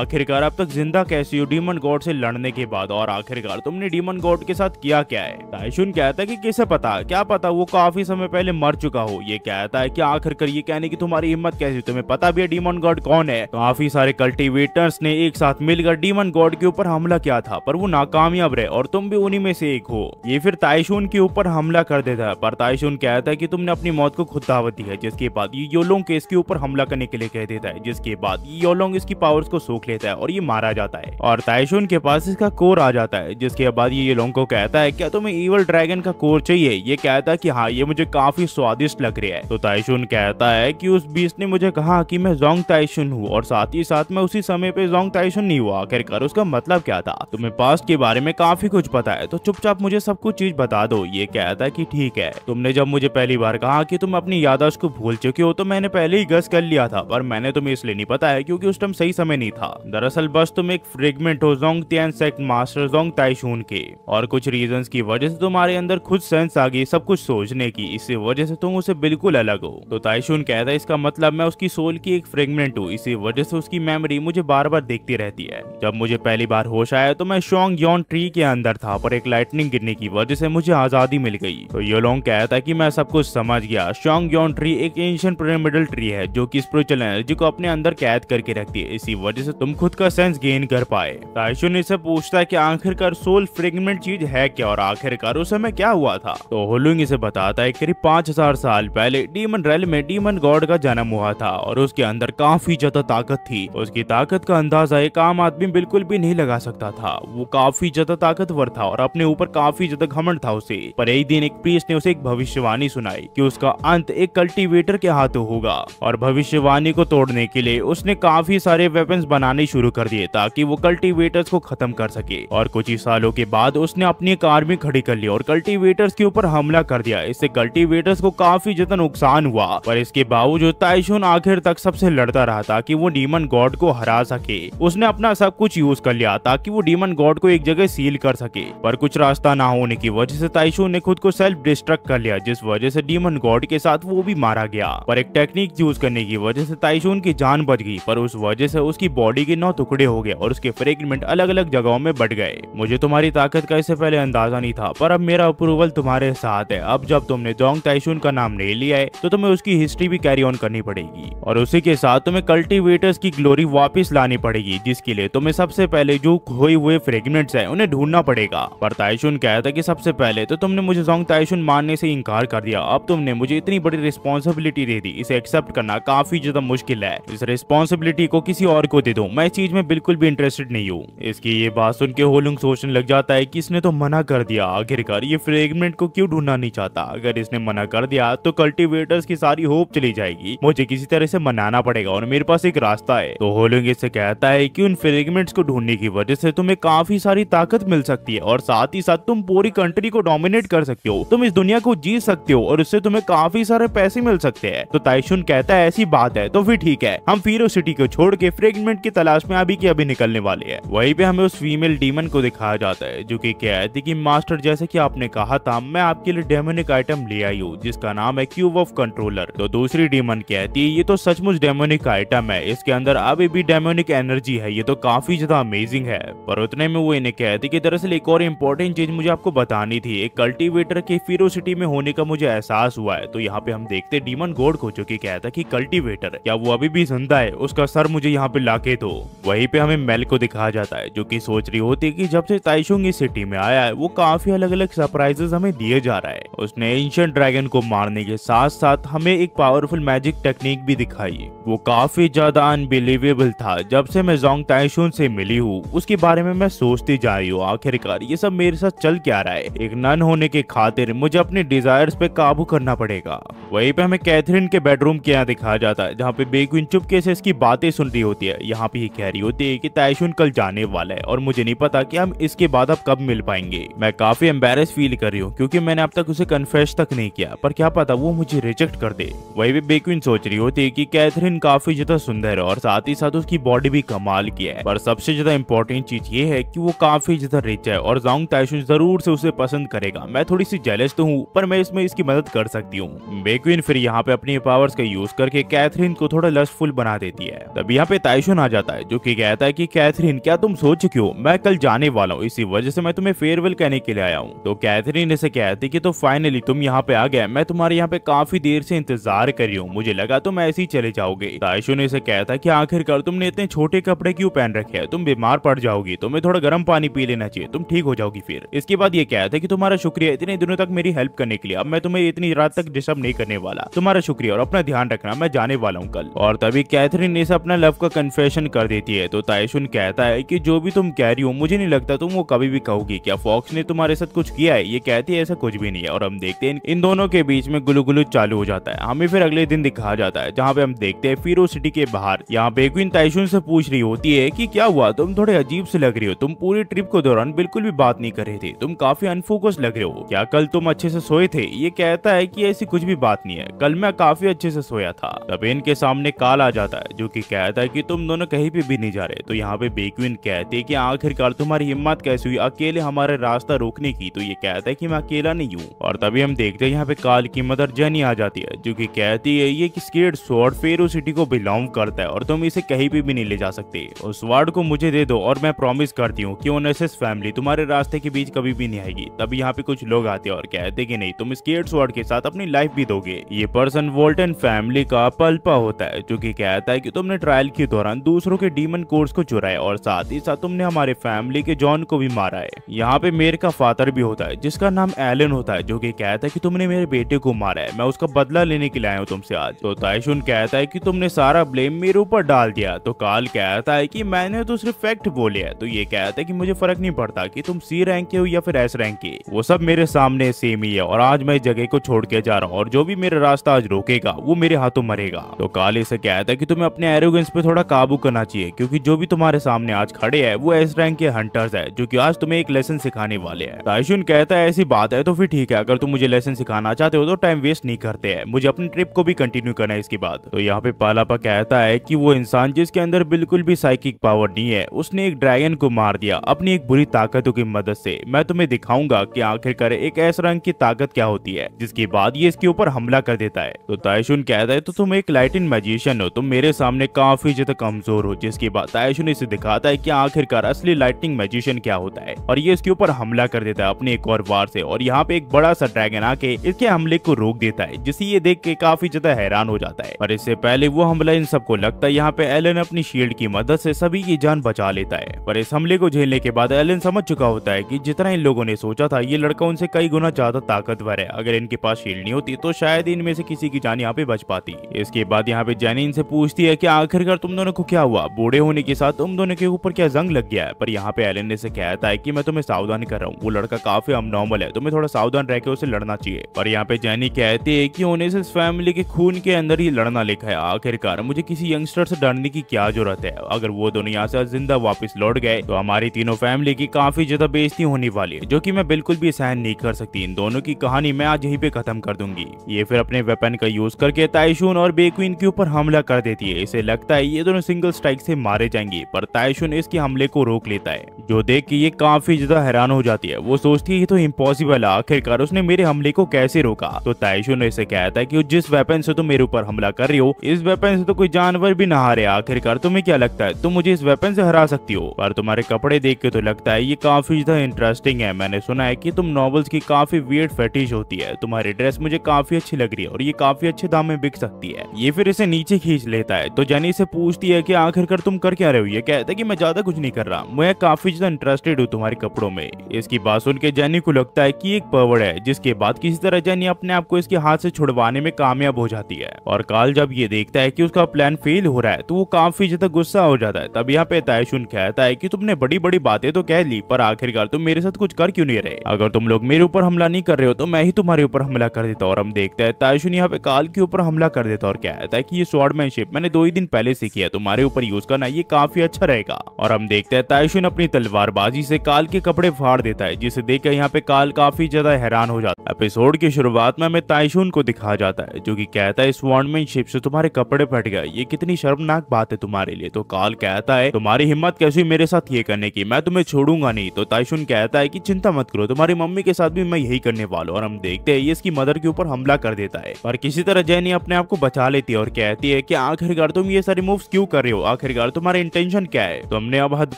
आखिरकार अब तक जिंदा कैसी हो डीमन गॉड से लड़ने के बाद और आखिरकार तुमने डीमन गॉड के साथ किया क्या है ताइशुन कहता है की किसे पता क्या पता वो काफी समय पहले मर चुका हो ये कहता है की आखिरकार ये कहने की तुम्हारी हिम्मत कैसी तुम्हें पता भी है डीमन गॉड कौन है काफी सारे कल्टिवेटर्स ने एक साथ मिलकर डीमन गॉड के ऊपर हमला किया था पर वो नाकामयाब रहे और तुम भी उन्हीं में से एक हो ये फिर ताइशुन के ऊपर ऊपर हमला कर देता है पर ताइशून कहता है कि तुमने अपनी मौत को खुद दावत दी है जिसके बाद ये योलोंग के ऊपर हमला करने के लिए कह देता है जिसके बाद योलोंग इसकी पावर्स को सोख लेता है और ये मारा जाता है और ताइशून के पास इसका कोर आ जाता है जिसके बाद ये योलोंग को कहता है क्या तुम्हें ईवल ड्रैगन का कोर चाहिए ये कहता है की हाँ ये मुझे काफी स्वादिष्ट लग रहा है तो ताइशून कहता है की उस बीस ने मुझे कहा की मैं जोंग ताइशून हूँ और साथ ही साथ में उसी समय पे जोंग ताइशून नहीं हुआ आखिरकार उसका मतलब क्या था तुम्हें पास्ट के बारे में काफी कुछ पता है तो चुपचाप मुझे सब कुछ चीज बता दो ये देख के आया था कि ठीक है तुमने जब मुझे पहली बार कहा कि तुम अपनी यादाश्त को भूल चुके हो तो मैंने पहले ही गस कर लिया था पर मैंने तुम्हें इसलिए नहीं पता है क्योंकि उस टाइम सही समय नहीं था दरअसल बस तुम एक फ्रेगमेंट हो जोंग मास्टर जोंग ताइशून के और कुछ रीजन की वजह से तुम्हारे अंदर खुद सेंस आ गई सब कुछ सोचने की इसी वजह से तुम उसे बिल्कुल अलग हो तो ताइशून कहता है इसका मतलब मैं उसकी सोल की एक फ्रेगमेंट हूँ इसी वजह से उसकी मेमोरी मुझे बार बार देखती रहती है जब मुझे पहली बार होश आया तो मैं शोंग योन ट्री के अंदर था पर एक लाइटनिंग गिरने की वजह से मुझे आजादी ट्री मिल गई तो योलोंग कहता है कि मैं सब कुछ समझ गया शोंग योन ट्री एक एंशियन पिरामिडल ट्री है जो कि स्पिरिचुअल एनर्जी को अपने अंदर कैद करके रखती है इसी वजह से तुम खुद का सेंस गेन कर पाए ताइशुन इसे पूछता है कि आखिरकार सोल फ्रेगमेंट चीज है क्या और आखिरकार उस समय क्या हुआ था तो होलुंग इसे बताता है करीब पांच हजार साल पहले डीमन रेल में डीमन गॉड का जन्म हुआ था और उसके अंदर काफी ज्यादा ताकत थी उसकी ताकत का अंदाजा एक आम आदमी बिल्कुल भी नहीं लगा सकता था वो काफी ज्यादा ताकतवर था और अपने ऊपर काफी ज्यादा घमंड था उसे पर ही दिन एक प्रीस ने उसे एक भविष्यवाणी सुनाई कि उसका अंत एक कल्टीवेटर के हाथों होगा और भविष्यवाणी को तोड़ने के लिए उसने काफी सारे वेपन्स बनाने शुरू कर दिए ताकि वो कल्टीवेटर्स को खत्म कर सके और कुछ ही सालों के बाद उसने अपनी एक आर्मी खड़ी कर ली और कल्टीवेटर्स के ऊपर हमला कर दिया इससे कल्टीवेटर्स को काफी ज्यादा नुकसान हुआ पर इसके बावजूद ताइशुन आखिर तक सबसे लड़ता रहा था की वो डीमन गॉड को हरा सके उसने अपना सब कुछ यूज कर लिया ताकि वो डीमन गॉड को एक जगह सील कर सके पर कुछ रास्ता ना होने की वजह से ताइशुन ने ने खुद को सेल्फ डिस्ट्रक्ट कर लिया जिस वजह से डीमन गॉड के साथ वो भी मारा गया पर एक टेक्निक यूज करने की वजह से ताइशून की जान बच गई पर उस वजह से उसकी बॉडी के नौ टुकड़े हो गए और उसके फ्रेगमेंट अलग अलग जगहों में बट गए मुझे तुम्हारी ताकत का इससे पहले अंदाजा नहीं था पर अब मेरा अप्रूवल तुम्हारे साथ है अब जब तुमने जोंग ताइशून का नाम नहीं लिया है तो तुम्हें उसकी हिस्ट्री भी कैरी ऑन करनी पड़ेगी और उसी के साथ तुम्हें कल्टिवेटर्स की ग्लोरी वापिस लानी पड़ेगी जिसके लिए तुम्हें सबसे पहले जो खोए हुए फ्रेगमेंट्स है उन्हें ढूंढना पड़ेगा पर ताइशून कहता की सबसे पहले तो तुमने मुझे जोंग ताइशुन मानने से इनकार कर दिया अब तुमने मुझे इतनी बड़ी रिस्पॉन्सिबिलिटी दे दी इसे एक्सेप्ट करना काफी ज्यादा मुश्किल है इस रिस्पॉन्सिबिलिटी को किसी और को दे दो मैं इस चीज में बिल्कुल भी इंटरेस्टेड नहीं हूँ इसकी ये बात सुन के होलुंग सोचने लग जाता है की इसने तो मना कर दिया आखिरकार ये फ्रेगमेंट को क्यूँ ढूंढना नहीं चाहता अगर इसने मना कर दिया तो कल्टिवेटर्स की सारी होप चली जाएगी मुझे किसी तरह से मनाना पड़ेगा और मेरे पास एक रास्ता है तो होलुंग इससे कहता है की उन फ्रेगमेंट को ढूंढने की वजह से तुम्हें काफी सारी ताकत मिल सकती है और साथ ही साथ तुम पूरी कंट्री को डोमिनेट कर कर सकते हो तुम इस दुनिया को जीत सकते हो और उससे तुम्हें काफी सारे पैसे मिल सकते हैं तो ताइशुन कहता है ऐसी बात है तो फिर ठीक है हम फीरो सिटी को छोड़ के फ्रेगमेंट की तलाश में अभी की अभी निकलने वाले है वही पे हमें उस फीमेल डीमन को दिखाया जाता है जो की क्या है की मास्टर जैसे की आपने कहा था मैं आपके लिए डेमोनिक आइटम ले आई हूँ जिसका नाम है क्यूब ऑफ कंट्रोलर तो दूसरी डीमन कहती है ये तो सचमुच डेमोनिक आइटम है इसके अंदर अभी भी डेमोनिक एनर्जी है ये तो काफी ज्यादा अमेजिंग है पर उतने में वो इन्हें कहती कि दरअसल एक और इम्पोर्टेंट चीज मुझे आपको बतानी थी एक कल्टी कल्टीवेटर के फिरोसिटी में होने का मुझे एहसास हुआ है तो यहाँ पे हम देखते डीमन गोड को जो की कहता है की कल्टीवेटर क्या वो अभी भी जिंदा है उसका सर मुझे यहाँ पे लाके दो वही पे हमें मेल को दिखाया जाता है जो की सोच रही होती है की जब से ताइशुंग इस सिटी में आया है वो काफी अलग अलग सरप्राइजेस हमें दिए जा रहा है उसने एंशियन ड्रैगन को मारने के साथ साथ हमें एक पावरफुल मैजिक टेक्निक भी दिखाई वो काफी ज्यादा अनबिलीवेबल था जब से मैं जोंग ताइशून से मिली हूँ उसके बारे में मैं सोचती जा रही हूँ आखिरकार ये सब मेरे साथ चल क्या रहा है एक नन होने की खातिर मुझे अपने डिजायर्स पे काबू करना पड़ेगा वहीं पे हमें कैथरीन के बेडरूम के यहाँ दिखाया जाता है जहाँ पे बेगुन चुपके से इसकी बातें सुन रही होती है यहाँ पे ये कह रही होती है की तयशुन कल जाने वाला है और मुझे नहीं पता की हम इसके बाद अब कब मिल पाएंगे मैं काफी एम्बेरस फील कर रही हूँ क्यूँकी मैंने अब तक उसे कन्फेस तक नहीं किया पर क्या पता वो मुझे रिजेक्ट कर दे वही भी बेगुन सोच रही होती है की कैथरीन काफी ज्यादा सुंदर है और साथ ही साथ उसकी बॉडी भी कमाल की है पर सबसे ज्यादा इम्पोर्टेंट चीज ये है की वो काफी ज्यादा रिच है और जाऊंग जरूर से उसे पसंद करेगा मैं मैं थोड़ी सी जेलस तो हूँ पर मैं इसमें इसकी मदद कर सकती हूँ बेक्विन फिर यहाँ पे अपनी पावर्स का यूज करके कैथरीन को थोड़ा लस्टफुल बना देती है तब यहाँ पे ताइशुन आ जाता है जो की कहता है की कैथरीन क्या तुम सोच हो मैं कल जाने वाला हूँ इसी वजह से मैं तुम्हें फेयरवेल कहने के लिए आया हूँ तो कैथरीन इसे कहती की तो फाइनली तुम यहाँ पे आ गए मैं तुम्हारे यहाँ पे काफी देर से इंतजार कर रही हूँ मुझे लगा तुम ऐसे ही चले जाओगे ताइशुन इसे कहता की आखिरकार तुमने इतने छोटे कपड़े क्यों पहन रखे है तुम बीमार पड़ जाओगी तुम्हें थोड़ा गर्म पानी पी लेना चाहिए तुम ठीक हो जाओगी फिर इसके बाद ये कहता है की तुम्हारा शुक्रिया है इतने दिनों तक मेरी हेल्प करने के लिए अब मैं तुम्हें इतनी रात तक डिस्टर्ब नहीं करने वाला तुम्हारा शुक्रिया और अपना ध्यान रखना मैं जाने वाला हूँ कल और तभी कैथरीन इसे अपना लव का कन्फेशन कर देती है तो तायशुन कहता है की जो भी तुम कह रही हो मुझे नहीं लगता तुम वो कभी भी कहोगी क्या फॉक्स ने तुम्हारे साथ कुछ किया है ये कहती है ऐसा कुछ भी नहीं है और हम देखते हैं इन दोनों के बीच में गुलू गुलू चालू हो जाता है हमें फिर अगले दिन दिखाया जाता है जहाँ पे हम देखते हैं फिरो सिटी के बाहर यहाँ बेगुइन ताइशुन से पूछ रही होती है कि क्या हुआ तुम थोड़े अजीब से लग रही हो तुम पूरी ट्रिप के दौरान बिल्कुल भी बात नहीं कर रहे थे तुम काफी अनफोकस लग रहे हो क्या कल तुम अच्छे से सोए थे ये कहता है कि ऐसी कुछ भी बात नहीं है कल मैं काफी अच्छे से सोया था तब इनके सामने काल आ जाता है जो कि कहता है कि तुम दोनों कहीं पे भी नहीं जा रहे तो यहाँ पे बेकविन कहते है की आखिरकार तुम्हारी हिम्मत कैसे हुई अकेले हमारे रास्ता रोकने की तो ये कहता है की मैं अकेला नहीं हूँ और तभी हम देखते हैं यहाँ पे काल की मदर जनी आ जाती है जो की कहती है ये स्केट स्वर्ड फेरो सिटी को बिलोंग करता है और तुम इसे कहीं पे भी नहीं ले जा सकते उस वार्ड को मुझे दे दो और मैं प्रॉमिस करती हूँ की ओनसेस फैमिली तुम्हारे रास्ते के बीच कभी भी नहीं आएगी तभी यहाँ पे कुछ लोग आते और कहते कि नहीं तुम स्केट स्वॉर्ड के साथ अपनी लाइफ भी दोगे ये पर्सन वोल्टन फैमिली का पल्पा होता है जो की कहता है की तुमने ट्रायल के दौरान दूसरों के डीमन कोर्स को चुराया और साथ ही साथ तुमने हमारे फैमिली के जॉन को भी मारा है यहाँ पे मेयर का फादर भी होता है जिसका नाम एलन होता है जो की कहता है की तुमने मेरे बेटे को मारा है मैं उसका बदला लेने के लिए आया हूँ तुमसे आज तो ताइशुन कहता है की तुमने सारा ब्लेम मेरे ऊपर डाल दिया तो काल कहता है की मैंने तो सिर्फ फैक्ट बोले है तो ये कहता है की मुझे फर्क नहीं पड़ता की तुम सी रैंक के हो या फिर एस रैंक के वो सब मेरे मेरे सामने सेम ही है और आज मैं इस जगह को छोड़ के जा रहा हूँ और जो भी मेरा रास्ता आज रोकेगा वो मेरे हाथों मरेगा तो काले से कहता है कि तुम्हें अपने एरोगेंस पे थोड़ा काबू करना चाहिए क्योंकि जो भी तुम्हारे सामने आज खड़े है वो एस रैंक के हंटर्स है जो की आज तुम्हें एक लेसन सिखाने वाले है ताइशुन कहता है ऐसी बात है तो फिर ठीक है अगर तुम मुझे लेसन सिखाना चाहते हो तो टाइम वेस्ट नहीं करते है मुझे अपनी ट्रिप को भी कंटिन्यू करना है इसके बाद तो यहाँ पे पालापा कहता है की वो इंसान जिसके अंदर बिल्कुल भी साइकिक पावर नहीं है उसने एक ड्रैगन को मार दिया अपनी एक बुरी ताकतों की मदद से मैं तुम्हें दिखाऊंगा की आखिरकार कर एक ऐसा रंग की ताकत क्या होती है जिसके बाद ये इसके ऊपर हमला कर देता है तो तायशुन कहता है तो तुम एक लाइटिन मैजिशियन हो तुम मेरे सामने काफी ज्यादा कमजोर हो जिसके बाद तायशुन इसे दिखाता है की आखिरकार असली लाइटिंग मैजिशियन क्या होता है और ये इसके ऊपर हमला कर देता है अपने एक और बार से और यहाँ पे एक बड़ा सा ड्रैगन आके इसके हमले को रोक देता है जिसे ये देख के काफी ज्यादा हैरान हो जाता है और इससे पहले वो हमला इन सबको लगता है यहाँ पे एलन अपनी शील्ड की मदद से सभी की जान बचा लेता है पर इस हमले को झेलने के बाद एलन समझ चुका होता है कि जितना इन लोगों ने सोचा था ये लड़का उन इनसे कई गुना ज्यादा ताकतवर है अगर इनके पास शील्ड नहीं होती तो शायद इनमें से किसी की जान यहाँ पे बच पाती इसके बाद यहाँ पे जैनी इनसे पूछती है की आखिरकार तुम दोनों को क्या हुआ बूढ़े होने के साथ तुम दोनों के ऊपर क्या जंग लग गया है पर यहाँ पे एलन से कहता है की मैं तुम्हें सावधान कर रहा हूँ वो लड़का काफी अबनॉर्मल है तुम्हें थोड़ा सावधान रहकर उसे लड़ना चाहिए पर यहाँ पे जैनी कहती है की उन्हें इस फैमिली के खून के अंदर ही लड़ना लिखा है आखिरकार मुझे किसी यंगस्टर से डरने की क्या जरूरत है अगर वो दोनों यहाँ से जिंदा वापस लौट गए तो हमारी तीनों फैमिली की काफी ज्यादा बेइज्जती होने वाली है जो की मैं बिल्कुल भी सहन नहीं कर सकती इन दोनों की कहानी मैं आज यहीं पे खत्म कर दूंगी ये फिर अपने वेपन का यूज करके ताइशुन और बेकू के ऊपर हमला कर देती है इसे लगता है ये दोनों सिंगल स्ट्राइक से मारे जाएंगे पर ताइशुन इसके हमले को रोक लेता है जो देख के ये काफी ज्यादा हैरान हो जाती है वो सोचती है ये तो इम्पोसिबल है आखिरकार उसने मेरे हमले को कैसे रोका तो ताइशुन इसे कहता है की जिस वेपन से तुम मेरे ऊपर हमला कर रही हो इस वेपन से तो कोई जानवर भी नहा रहे आखिरकार तुम्हें क्या लगता है तुम मुझे इस वेपन से हरा सकती हो पर तुम्हारे कपड़े देख के तो लगता है ये काफी ज्यादा इंटरेस्टिंग है मैंने सुना है की तुम नॉर्मल नॉवल्स की काफी वियर्ड फैटिश होती है तुम्हारी ड्रेस मुझे काफी अच्छी लग रही है और ये काफी अच्छे दाम में बिक सकती है ये फिर इसे नीचे खींच लेता है तो जैनी इसे पूछती है की आखिरकार तुम कर क्या रहे हो ये कहता है की मैं ज्यादा कुछ नहीं कर रहा मैं काफी ज्यादा इंटरेस्टेड हूँ तुम्हारे कपड़ों में इसकी बात सुन के जैनी को लगता है की एक पवड़ है जिसके बाद किसी तरह जैनी अपने आप को इसके हाथ से छुड़वाने में कामयाब हो जाती है और काल जब ये देखता है की उसका प्लान फेल हो रहा है तो वो काफी ज्यादा गुस्सा हो जाता है तब यहाँ पे तायशुन कहता है की तुमने बड़ी बड़ी बातें तो कह ली पर आखिरकार तुम मेरे साथ कुछ कर क्यों नहीं रहे अगर तुम लोग लोग मेरे ऊपर हमला नहीं कर रहे हो तो मैं ही तुम्हारे ऊपर हमला कर देता और हम देखते हैं ताइशुन यहाँ पे काल के ऊपर हमला कर देता और क्या है कि ये स्वॉर्डमैनशिप मैंने दो ही दिन पहले से किया तुम्हारे ऊपर यूज करना ये काफी अच्छा रहेगा और हम देखते हैं ताइशुन अपनी तलवारबाजी से काल के कपड़े फाड़ देता है जिसे देखकर यहाँ पे काल काफी ज्यादा हैरान हो जाता है एपिसोड की शुरुआत में हमें ताइशुन को दिखा जाता है जो की कहता है स्वॉर्डमैनशिप से तुम्हारे कपड़े फट गए ये कितनी शर्मनाक बात है तुम्हारे लिए तो काल कहता है तुम्हारी हिम्मत कैसी मेरे साथ ये करने की मैं तुम्हें छोड़ूंगा नहीं तो ताइशुन कहता है की चिंता मत करो तुम्हारी मम्मी के साथ भी मैं यही करने वाला और हम देखते हैं ये इसकी मदर के ऊपर हमला कर देता है पर किसी तरह जैनी अपने आप को बचा लेती है और कहती है की आखिरकार तुम ये सारे मूव क्यूँ कर रहे हो आखिरकार तुम्हारा इंटेंशन क्या है तुमने तो अब हद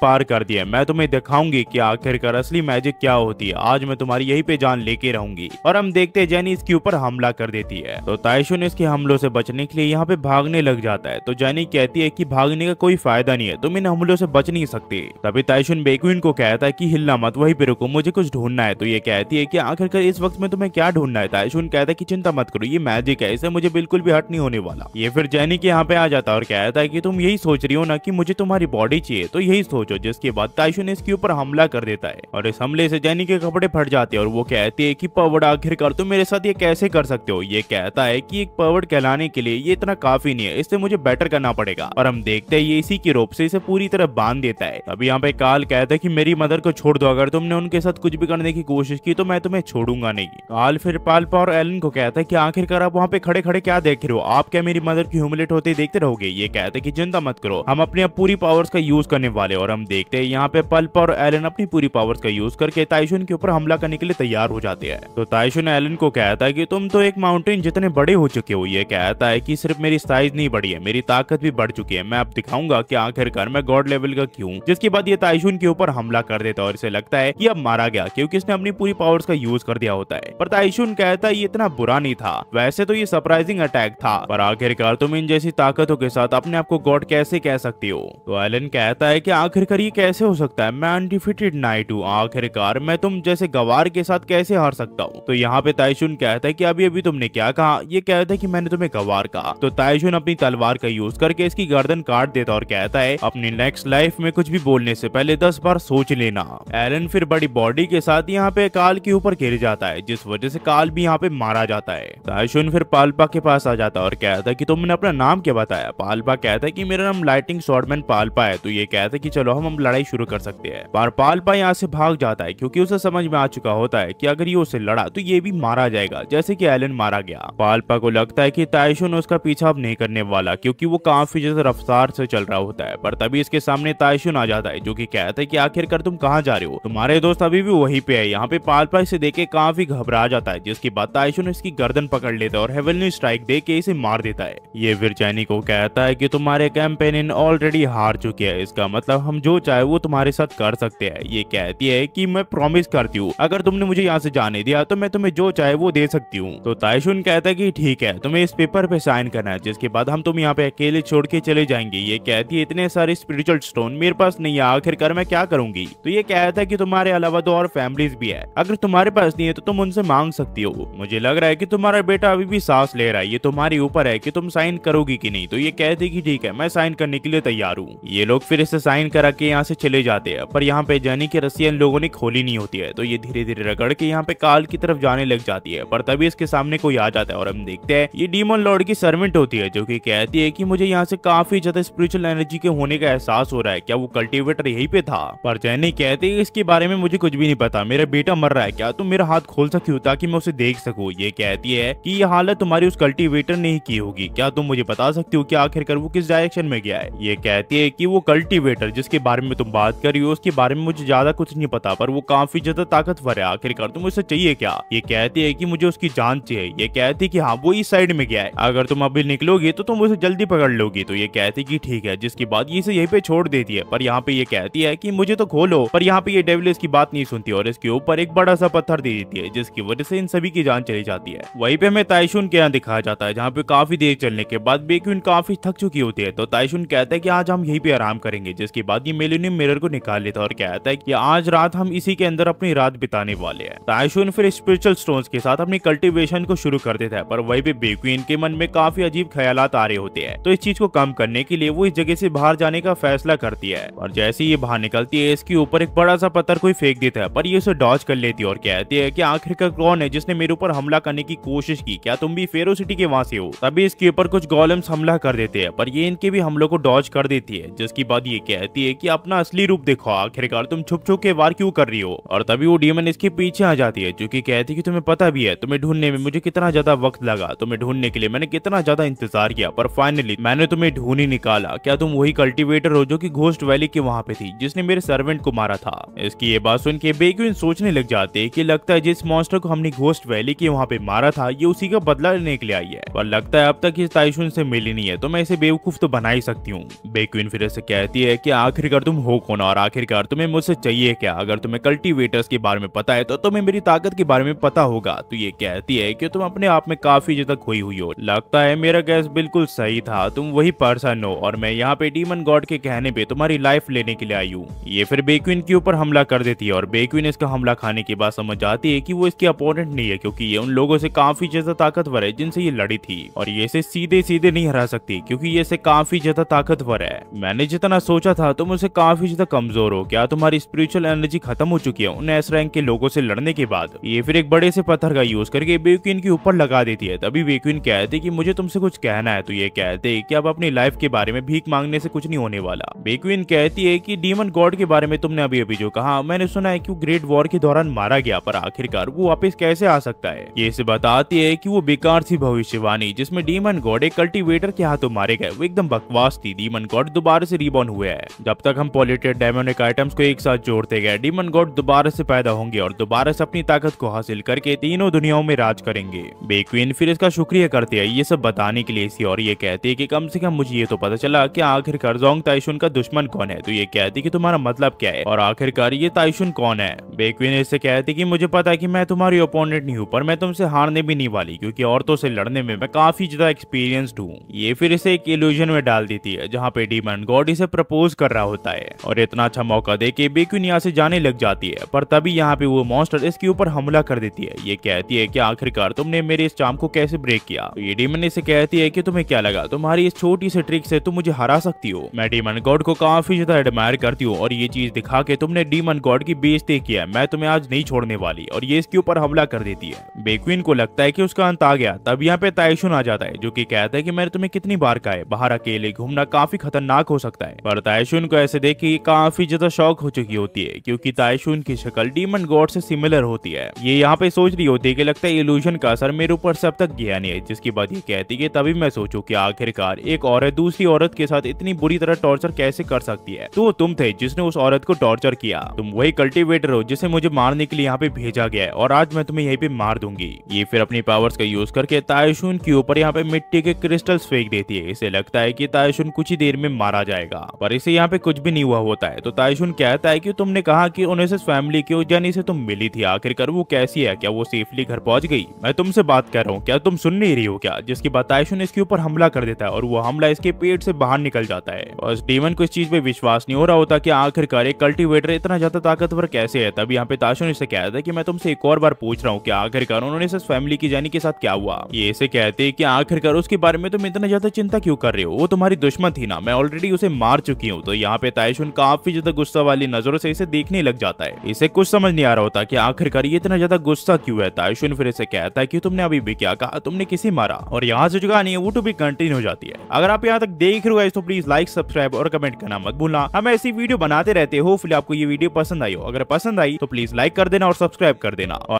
पार कर दिया मैं तुम्हें दिखाऊंगी की आखिरकार असली मैजिक क्या होती है आज मैं तुम्हारी यही पे जान लेके रहूंगी और हम देखते है जैनी इसके ऊपर हमला कर देती है तो ताइशो ने इसके हमलों से बचने के लिए यहाँ पे भागने लग जाता है तो जैनी कहती है कि भागने का कोई फायदा नहीं है तुम इन हमलों से बच नहीं सकते तभी ताइशुन बेकुन को कहता है कि हिलना मत वहीं पे रुको मुझे कुछ ढूंढना है तो ये कह कहती है कि आखिरकार इस वक्त में तुम्हें क्या ढूंढना है ताइशुन कहता है कि चिंता मत करो ये मैजिक है इसे मुझे बिल्कुल भी हट नहीं होने वाला ये फिर जैनी के यहाँ पे आ जाता और कहता है की तुम यही सोच रही हो ना की मुझे तुम्हारी बॉडी चाहिए तो यही सोचो जिसके बाद ताइशुन इसके ऊपर हमला कर देता है और इस हमले से जैनी के कपड़े फट जाते हैं और वो कहती है की पवड़ आखिरकार तुम मेरे साथ ये कैसे कर सकते हो ये कहता है की एक पवड़ कहलाने के लिए ये इतना काफी नहीं है इससे मुझे बेटर करना पड़ेगा और हम देखते हैं ये इसी की रोप से इसे पूरी तरह बांध देता है अभी यहाँ पे काल कहता है की मेरी मदर को छोड़ दो अगर तुमने उनके साथ कुछ भी करने की कोशिश की की तो मैं तुम्हें छोड़ूंगा नहीं आल फिर पाल्पा और एलन को कहता है कि आखिरकार आप वहाँ पे खड़े खड़े क्या देख रहे हो आप क्या मेरी मदर की ह्यूमिलेट होते देखते रहोगे ये कहते हैं कि चिंता मत करो हम अपने अब पूरी पावर्स का यूज करने वाले और हम देखते हैं यहाँ पे पल्पा और एलन अपनी पूरी पावर्स का यूज करके ताइशुन के ऊपर हमला करने के लिए तैयार हो जाते हैं तो ताइशुन एलन को कहता है की तुम तो एक माउंटेन जितने बड़े हो चुके हो ये कहता है की सिर्फ मेरी साइज नहीं बढ़ी है मेरी ताकत भी बढ़ चुकी है मैं अब दिखाऊंगा की आखिरकार मैं गॉड लेवल का क्यूँ जिसके बाद ये ताइशुन के ऊपर हमला कर देता है और इसे लगता है की अब मारा गया क्यूँकी इसने अपनी पूरी पावर्स का यूज कर दिया होता है पर ताइशुन कहता है ये इतना बुरा नहीं था वैसे तो ये सरप्राइजिंग अटैक था पर आखिरकार तुम इन जैसी ताकतों के साथ अपने आप को गॉड कैसे कह सकती हो तो एलन कहता है की आखिरकार ये कैसे हो सकता है मैं अनडिफिटेड नाइट हूँ आखिरकार मैं तुम जैसे गवार के साथ कैसे हार सकता हूँ तो यहाँ पे ताइशुन कहता है की अभी अभी तुमने क्या कहा ये कहता है की मैंने तुम्हें गवार कहा तो ताइशुन अपनी तलवार का यूज करके इसकी गर्दन काट देता और कहता है अपनी नेक्स्ट लाइफ में कुछ भी बोलने से पहले दस बार सोच लेना एलन फिर बड़ी बॉडी के साथ यहाँ पे कार काल के ऊपर घेर जाता है जिस वजह से काल भी यहाँ पे मारा जाता है ताइशुन फिर पालपा के पास आ जाता है और कहता है कि तुमने अपना नाम क्या बताया पालपा कहता है कि मेरा नाम लाइटिंग शॉर्टमैन पालपा है तो ये कहता है कि चलो हम हम लड़ाई शुरू कर सकते हैं पर पालपा यहाँ से भाग जाता है क्यूँकी उसे समझ में आ चुका होता है की अगर ये उसे लड़ा तो ये भी मारा जाएगा जैसे की एलन मारा गया पालपा को लगता है की ताइशुन उसका पीछा अब नहीं करने वाला क्योंकि वो काफी ज्यादा रफ्तार से चल रहा होता है पर तभी इसके सामने ताइशुन आ जाता है जो की कहता है की आखिरकार तुम कहाँ जा रहे हो तुम्हारे दोस्त अभी भी वही पे है यहाँ पे आल्पा इसे देख के काफी घबरा जाता है जिसके बाद ताइशुन इसकी गर्दन पकड़ लेता है और हेवलनी स्ट्राइक दे के इसे मार देता है ये चैनी को कहता है की तुम्हारे कैंपेन ऑलरेडी हार चुके हैं इसका मतलब हम जो चाहे वो तुम्हारे साथ कर सकते हैं ये कहती है की मैं प्रोमिस करती हूँ अगर तुमने मुझे यहाँ ऐसी जाने दिया तो मैं तुम्हें जो चाहे वो दे सकती हूँ तो ताइशुन कहता है की ठीक है तुम्हें इस पेपर पे साइन करना है जिसके बाद हम तुम यहाँ पे अकेले छोड़ के चले जाएंगे ये कहती है इतने सारे स्पिरिचुअल स्टोन मेरे पास नहीं है आखिरकार मैं क्या करूंगी तो ये कहता है की तुम्हारे अलावा दो और फैमिलीज भी है अगर तुम्हारे पास नहीं है तो तुम उनसे मांग सकती हो मुझे लग रहा है कि तुम्हारा बेटा अभी भी सांस ले रहा है ये तुम्हारे ऊपर है कि तुम साइन करोगी कि नहीं तो ये कहते कि ठीक है मैं साइन करने के लिए तैयार हूँ ये लोग फिर इसे साइन करा के यहाँ से चले जाते हैं पर यहाँ पे जाने की रस्सी इन लोगों ने खोली नहीं होती है तो ये धीरे धीरे रगड़ के यहाँ पे काल की तरफ जाने लग जाती है पर तभी इसके सामने कोई आ जाता है और हम देखते हैं ये डीमन लॉर्ड की सर्वेंट होती है जो की कहती है की मुझे यहाँ से काफी ज्यादा स्पिरिचुअल एनर्जी के होने का एहसास हो रहा है क्या वो कल्टिवेटर यही पे था पर जैनी कहते इसके बारे में मुझे कुछ भी नहीं पता मेरा बेटा मर रहा है क्या तुम मेरा हाथ खोल सकती हो ताकि मैं उसे देख सकूँ ये कहती है की ये हालत तुम्हारी उस कल्टीवेटर ने ही की होगी क्या तुम मुझे बता सकती हो की आखिरकार वो किस डायरेक्शन में गया है ये कहती है की वो कल्टीवेटर जिसके बारे में तुम बात कर रही हो उसके बारे में मुझे ज्यादा कुछ नहीं पता पर वो काफी ज्यादा ताकतवर है आखिरकार तुम उसे चाहिए क्या ये कहती है की मुझे उसकी जान चाहिए ये कहती है की हाँ वो इस साइड में गया है अगर तुम अभी निकलोगे तो तुम उसे जल्दी पकड़ लोगी तो ये कहती कि ठीक है जिसके बाद ये इसे यहीं पे छोड़ देती है पर यहाँ पे ये कहती है कि मुझे तो खोलो पर यहाँ पे ये डेविल इसकी बात नहीं सुनती और इसके ऊपर एक बड़ा सा पत्थर दे देती है जिसकी वजह से इन सभी की जान चली जाती है वहीं पे हमें ताइशुन के यहाँ दिखाया जाता है जहाँ पे काफी देर चलने के बाद बेक्यून काफी थक चुकी होती है तो ताइशुन कहता है की आज हम यही पे आराम करेंगे जिसके बाद ये मेलोनियम मिरर को निकाल लेता है और कहता है की आज रात हम इसी के अंदर अपनी रात बिताने वाले है ताइशुन फिर स्पिरिचुअल स्टोन के साथ अपनी कल्टिवेशन को शुरू कर देता है पर वही पे बेक्यून के मन में काफी अजीब ख्याल आ रहे होते हैं तो इस चीज को कम करने के लिए वो इस जगह से बाहर जाने का फैसला करती है और जैसे ये बाहर निकलती है इसके ऊपर एक बड़ा सा पत्थर कोई फेंक देता है पर ये उसे डॉच कर ले लेती और कहती है की आखिरकार कौन है जिसने मेरे ऊपर हमला करने की कोशिश की क्या तुम भी फेरो सिटी के वहाँ से हो तभी इसके ऊपर कुछ गोलम्स हमला कर देते हैं पर ये इनके भी हमलों को डॉज कर देती है जिसकी बात ये कहती है की अपना असली रूप देखो आखिरकार तुम छुप छुप के वार क्यूँ कर रही हो और तभी वो डीमन इसके पीछे आ जाती है जो की कहती है की तुम्हें पता भी है तुम्हें ढूंढने में मुझे कितना ज्यादा वक्त लगा तुम्हें ढूंढने के लिए मैंने कितना ज्यादा इंतजार किया पर फाइनली मैंने तुम्हें ढूंढ ही निकाला क्या तुम वही कल्टीवेटर हो जो की घोस्ट वैली के वहाँ पे थी जिसने मेरे सर्वेंट को मारा था इसकी ये बात सुन के बेगुन सोचने लग जाती जाते कि लगता है जिस मॉन्स्टर को हमने घोस्ट वैली के वहाँ पे मारा था ये उसी का बदला लेने के लिए आई है पर लगता है अब तक इस ताइशुन से मिली नहीं है तो मैं इसे बेवकूफ तो बना ही सकती हूँ बेक्विन फिर से कहती है की आखिरकार तुम हो कौन और आखिरकार तुम्हें मुझसे चाहिए क्या अगर तुम्हें कल्टीवेटर्स के बारे में पता है तो तुम्हें मेरी ताकत के बारे में पता होगा तो ये कहती है की तुम अपने आप में काफी ज्यादा खोई हुई हो लगता है मेरा गैस बिल्कुल सही था तुम वही पर्सन हो और मैं यहाँ पे डीमन गॉड के कहने पे तुम्हारी लाइफ लेने के लिए आई हूँ ये फिर बेक्विन के ऊपर हमला कर देती है और बेक्विन इसका हमला खाने ये बात समझ आती है कि वो इसकी अपोनेंट नहीं है क्योंकि ये उन लोगों से काफी ज्यादा ताकतवर है जिनसे ये लड़ी थी और ये इसे सीधे सीधे नहीं हरा सकती क्योंकि ये इसे काफी ज्यादा ताकतवर है मैंने जितना सोचा था तुम उसे काफी ज्यादा कमजोर हो क्या तुम्हारी स्पिरिचुअल एनर्जी खत्म हो चुकी है उन एस रैंक के लोगों से लड़ने के बाद ये फिर एक बड़े से पत्थर का यूज करके बेक्वीन के ऊपर लगा देती है तभी बेक्वीन कहती की मुझे तुमसे कुछ कहना है तो ये कहते की अब अपनी लाइफ के बारे में भीख मांगने से कुछ नहीं होने वाला बेक्वीन कहती है की डीमन गॉड के बारे में तुमने अभी अभी जो कहा मैंने सुना है की ग्रेट वॉर के दौरान मारा गया पर आखिरकार वो वापस कैसे आ सकता है ये इसे बताती है कि वो बेकार थी भविष्यवाणी जिसमें डीमन गॉड एक कल्टीवेटर के हाथों मारे गए वो एकदम बकवास थी डीमन गॉड दोबारा से रिबॉर्न हुए है जब तक हम पॉलिटेड डायमोनिक आइटम्स को एक साथ जोड़ते गए डीमन गॉड दोबारा से पैदा होंगे और दोबारा से अपनी ताकत को हासिल करके तीनों दुनियाओं में राज करेंगे बेक्वीन फिर इसका शुक्रिया करते है ये सब बताने के लिए इसी और ये कहती है की कम से कम मुझे ये तो पता चला की आखिरकार जोंग ताइशुन का दुश्मन कौन है तो ये कहती है की तुम्हारा मतलब क्या है और आखिरकार ये ताइशुन कौन है बेक्वीन इससे कहती कि मुझे पता है कि मैं तुम्हारी ओपोनेंट नहीं हूँ पर मैं तुमसे हारने भी नहीं वाली क्योंकि औरतों से लड़ने में मैं काफी ज्यादा एक्सपीरियंसड हूँ ये फिर इसे एक इल्यूजन में डाल देती है जहाँ पे डीमन गॉड इसे प्रपोज कर रहा होता है और इतना अच्छा मौका दे के बेक्यून यहाँ से जाने लग जाती है पर तभी यहाँ पे वो मॉन्स्टर इसके ऊपर हमला कर देती है ये कहती है की आखिरकार तुमने मेरे इस चाम को कैसे ब्रेक किया तो ये डीमन इसे कहती है की तुम्हें क्या लगा तुम्हारी इस छोटी सी ट्रिक से तुम मुझे हरा सकती हो मैं डीमन गॉड को काफी ज्यादा एडमायर करती हूँ और ये चीज दिखा के तुमने डीमन गॉड की बेजती किया मैं तुम्हें आज नहीं छोड़ने वाली और ये इसके ऊपर हमला कर देती है बेक्विन को लगता है कि उसका अंत आ गया तब यहाँ पे तायशुन आ जाता है जो कि कहता है कि मैंने तुम्हें कितनी बार कहा है बाहर अकेले घूमना काफी खतरनाक हो सकता है पर तायशुन को ऐसे देख के काफी ज्यादा शौक हो चुकी होती है क्यूँकी तायशुन की शक्ल डीमन गॉड से सिमिलर होती है ये यहाँ पे सोच रही होती है की लगता है इलूजन का असर मेरे ऊपर से अब तक गया नहीं है जिसके बाद ये कहती है तभी मैं सोचू की आखिरकार एक औरत दूसरी औरत के साथ इतनी बुरी तरह टॉर्चर कैसे कर सकती है तो तुम थे जिसने उस औरत को टॉर्चर किया तुम वही कल्टिवेटर हो जिसे मुझे मारने करने के लिए यहाँ पे भेजा गया है और आज मैं तुम्हें यही पे मार दूंगी ये फिर अपनी पावर्स का यूज करके तायशुन के ऊपर यहाँ पे मिट्टी के क्रिस्टल्स फेंक देती है इसे लगता है की तायशुन कुछ ही देर में मारा जाएगा पर इसे यहाँ पे कुछ भी नहीं हुआ होता है तो तायशुन कहता है की तुमने कहा की ओनेसिस फैमिली की उजैनी से तुम मिली थी आखिरकार वो कैसी है क्या वो सेफली घर पहुँच गई मैं तुमसे बात कर रहा हूँ क्या तुम सुन नहीं रही हो क्या जिसके बाद तायशुन इसके ऊपर हमला कर देता है और वो हमला इसके पेट से बाहर निकल जाता है और डीमन को इस चीज पे विश्वास नहीं हो रहा होता की आखिरकार एक कल्टीवेटर इतना ज्यादा ताकतवर कैसे है तब यहाँ पे ताशुन उन्होंने इसे कह दिया कि मैं तुमसे एक और बार पूछ रहा हूँ कि आखिरकार उन्होंने इस फैमिली की जानी के साथ क्या हुआ ये इसे कहते हैं कि आखिरकार उसके बारे में तुम इतना ज्यादा चिंता क्यों कर रहे हो वो तुम्हारी दुश्मन थी ना मैं ऑलरेडी उसे मार चुकी हूँ तो यहाँ पे ताइशुन काफी ज्यादा गुस्सा वाली नजरों से इसे देखने लग जाता है इसे कुछ समझ नहीं आ रहा होता की आखिरकार ये इतना ज्यादा गुस्सा क्यों है ताइशुन फिर इसे कहता है की तुमने अभी भी क्या कहा तुमने किसे मारा और यहाँ से जो नहीं है वो टू भी कंटिन्यू हो जाती है अगर आप यहाँ तक देख रहे हो तो प्लीज लाइक सब्सक्राइब और कमेंट करना मत भूलना हम ऐसी वीडियो बनाते रहते हो फिर आपको ये वीडियो पसंद आई हो अगर पसंद आई तो प्लीज लाइक कर देना और सब्सक्राइब कर देना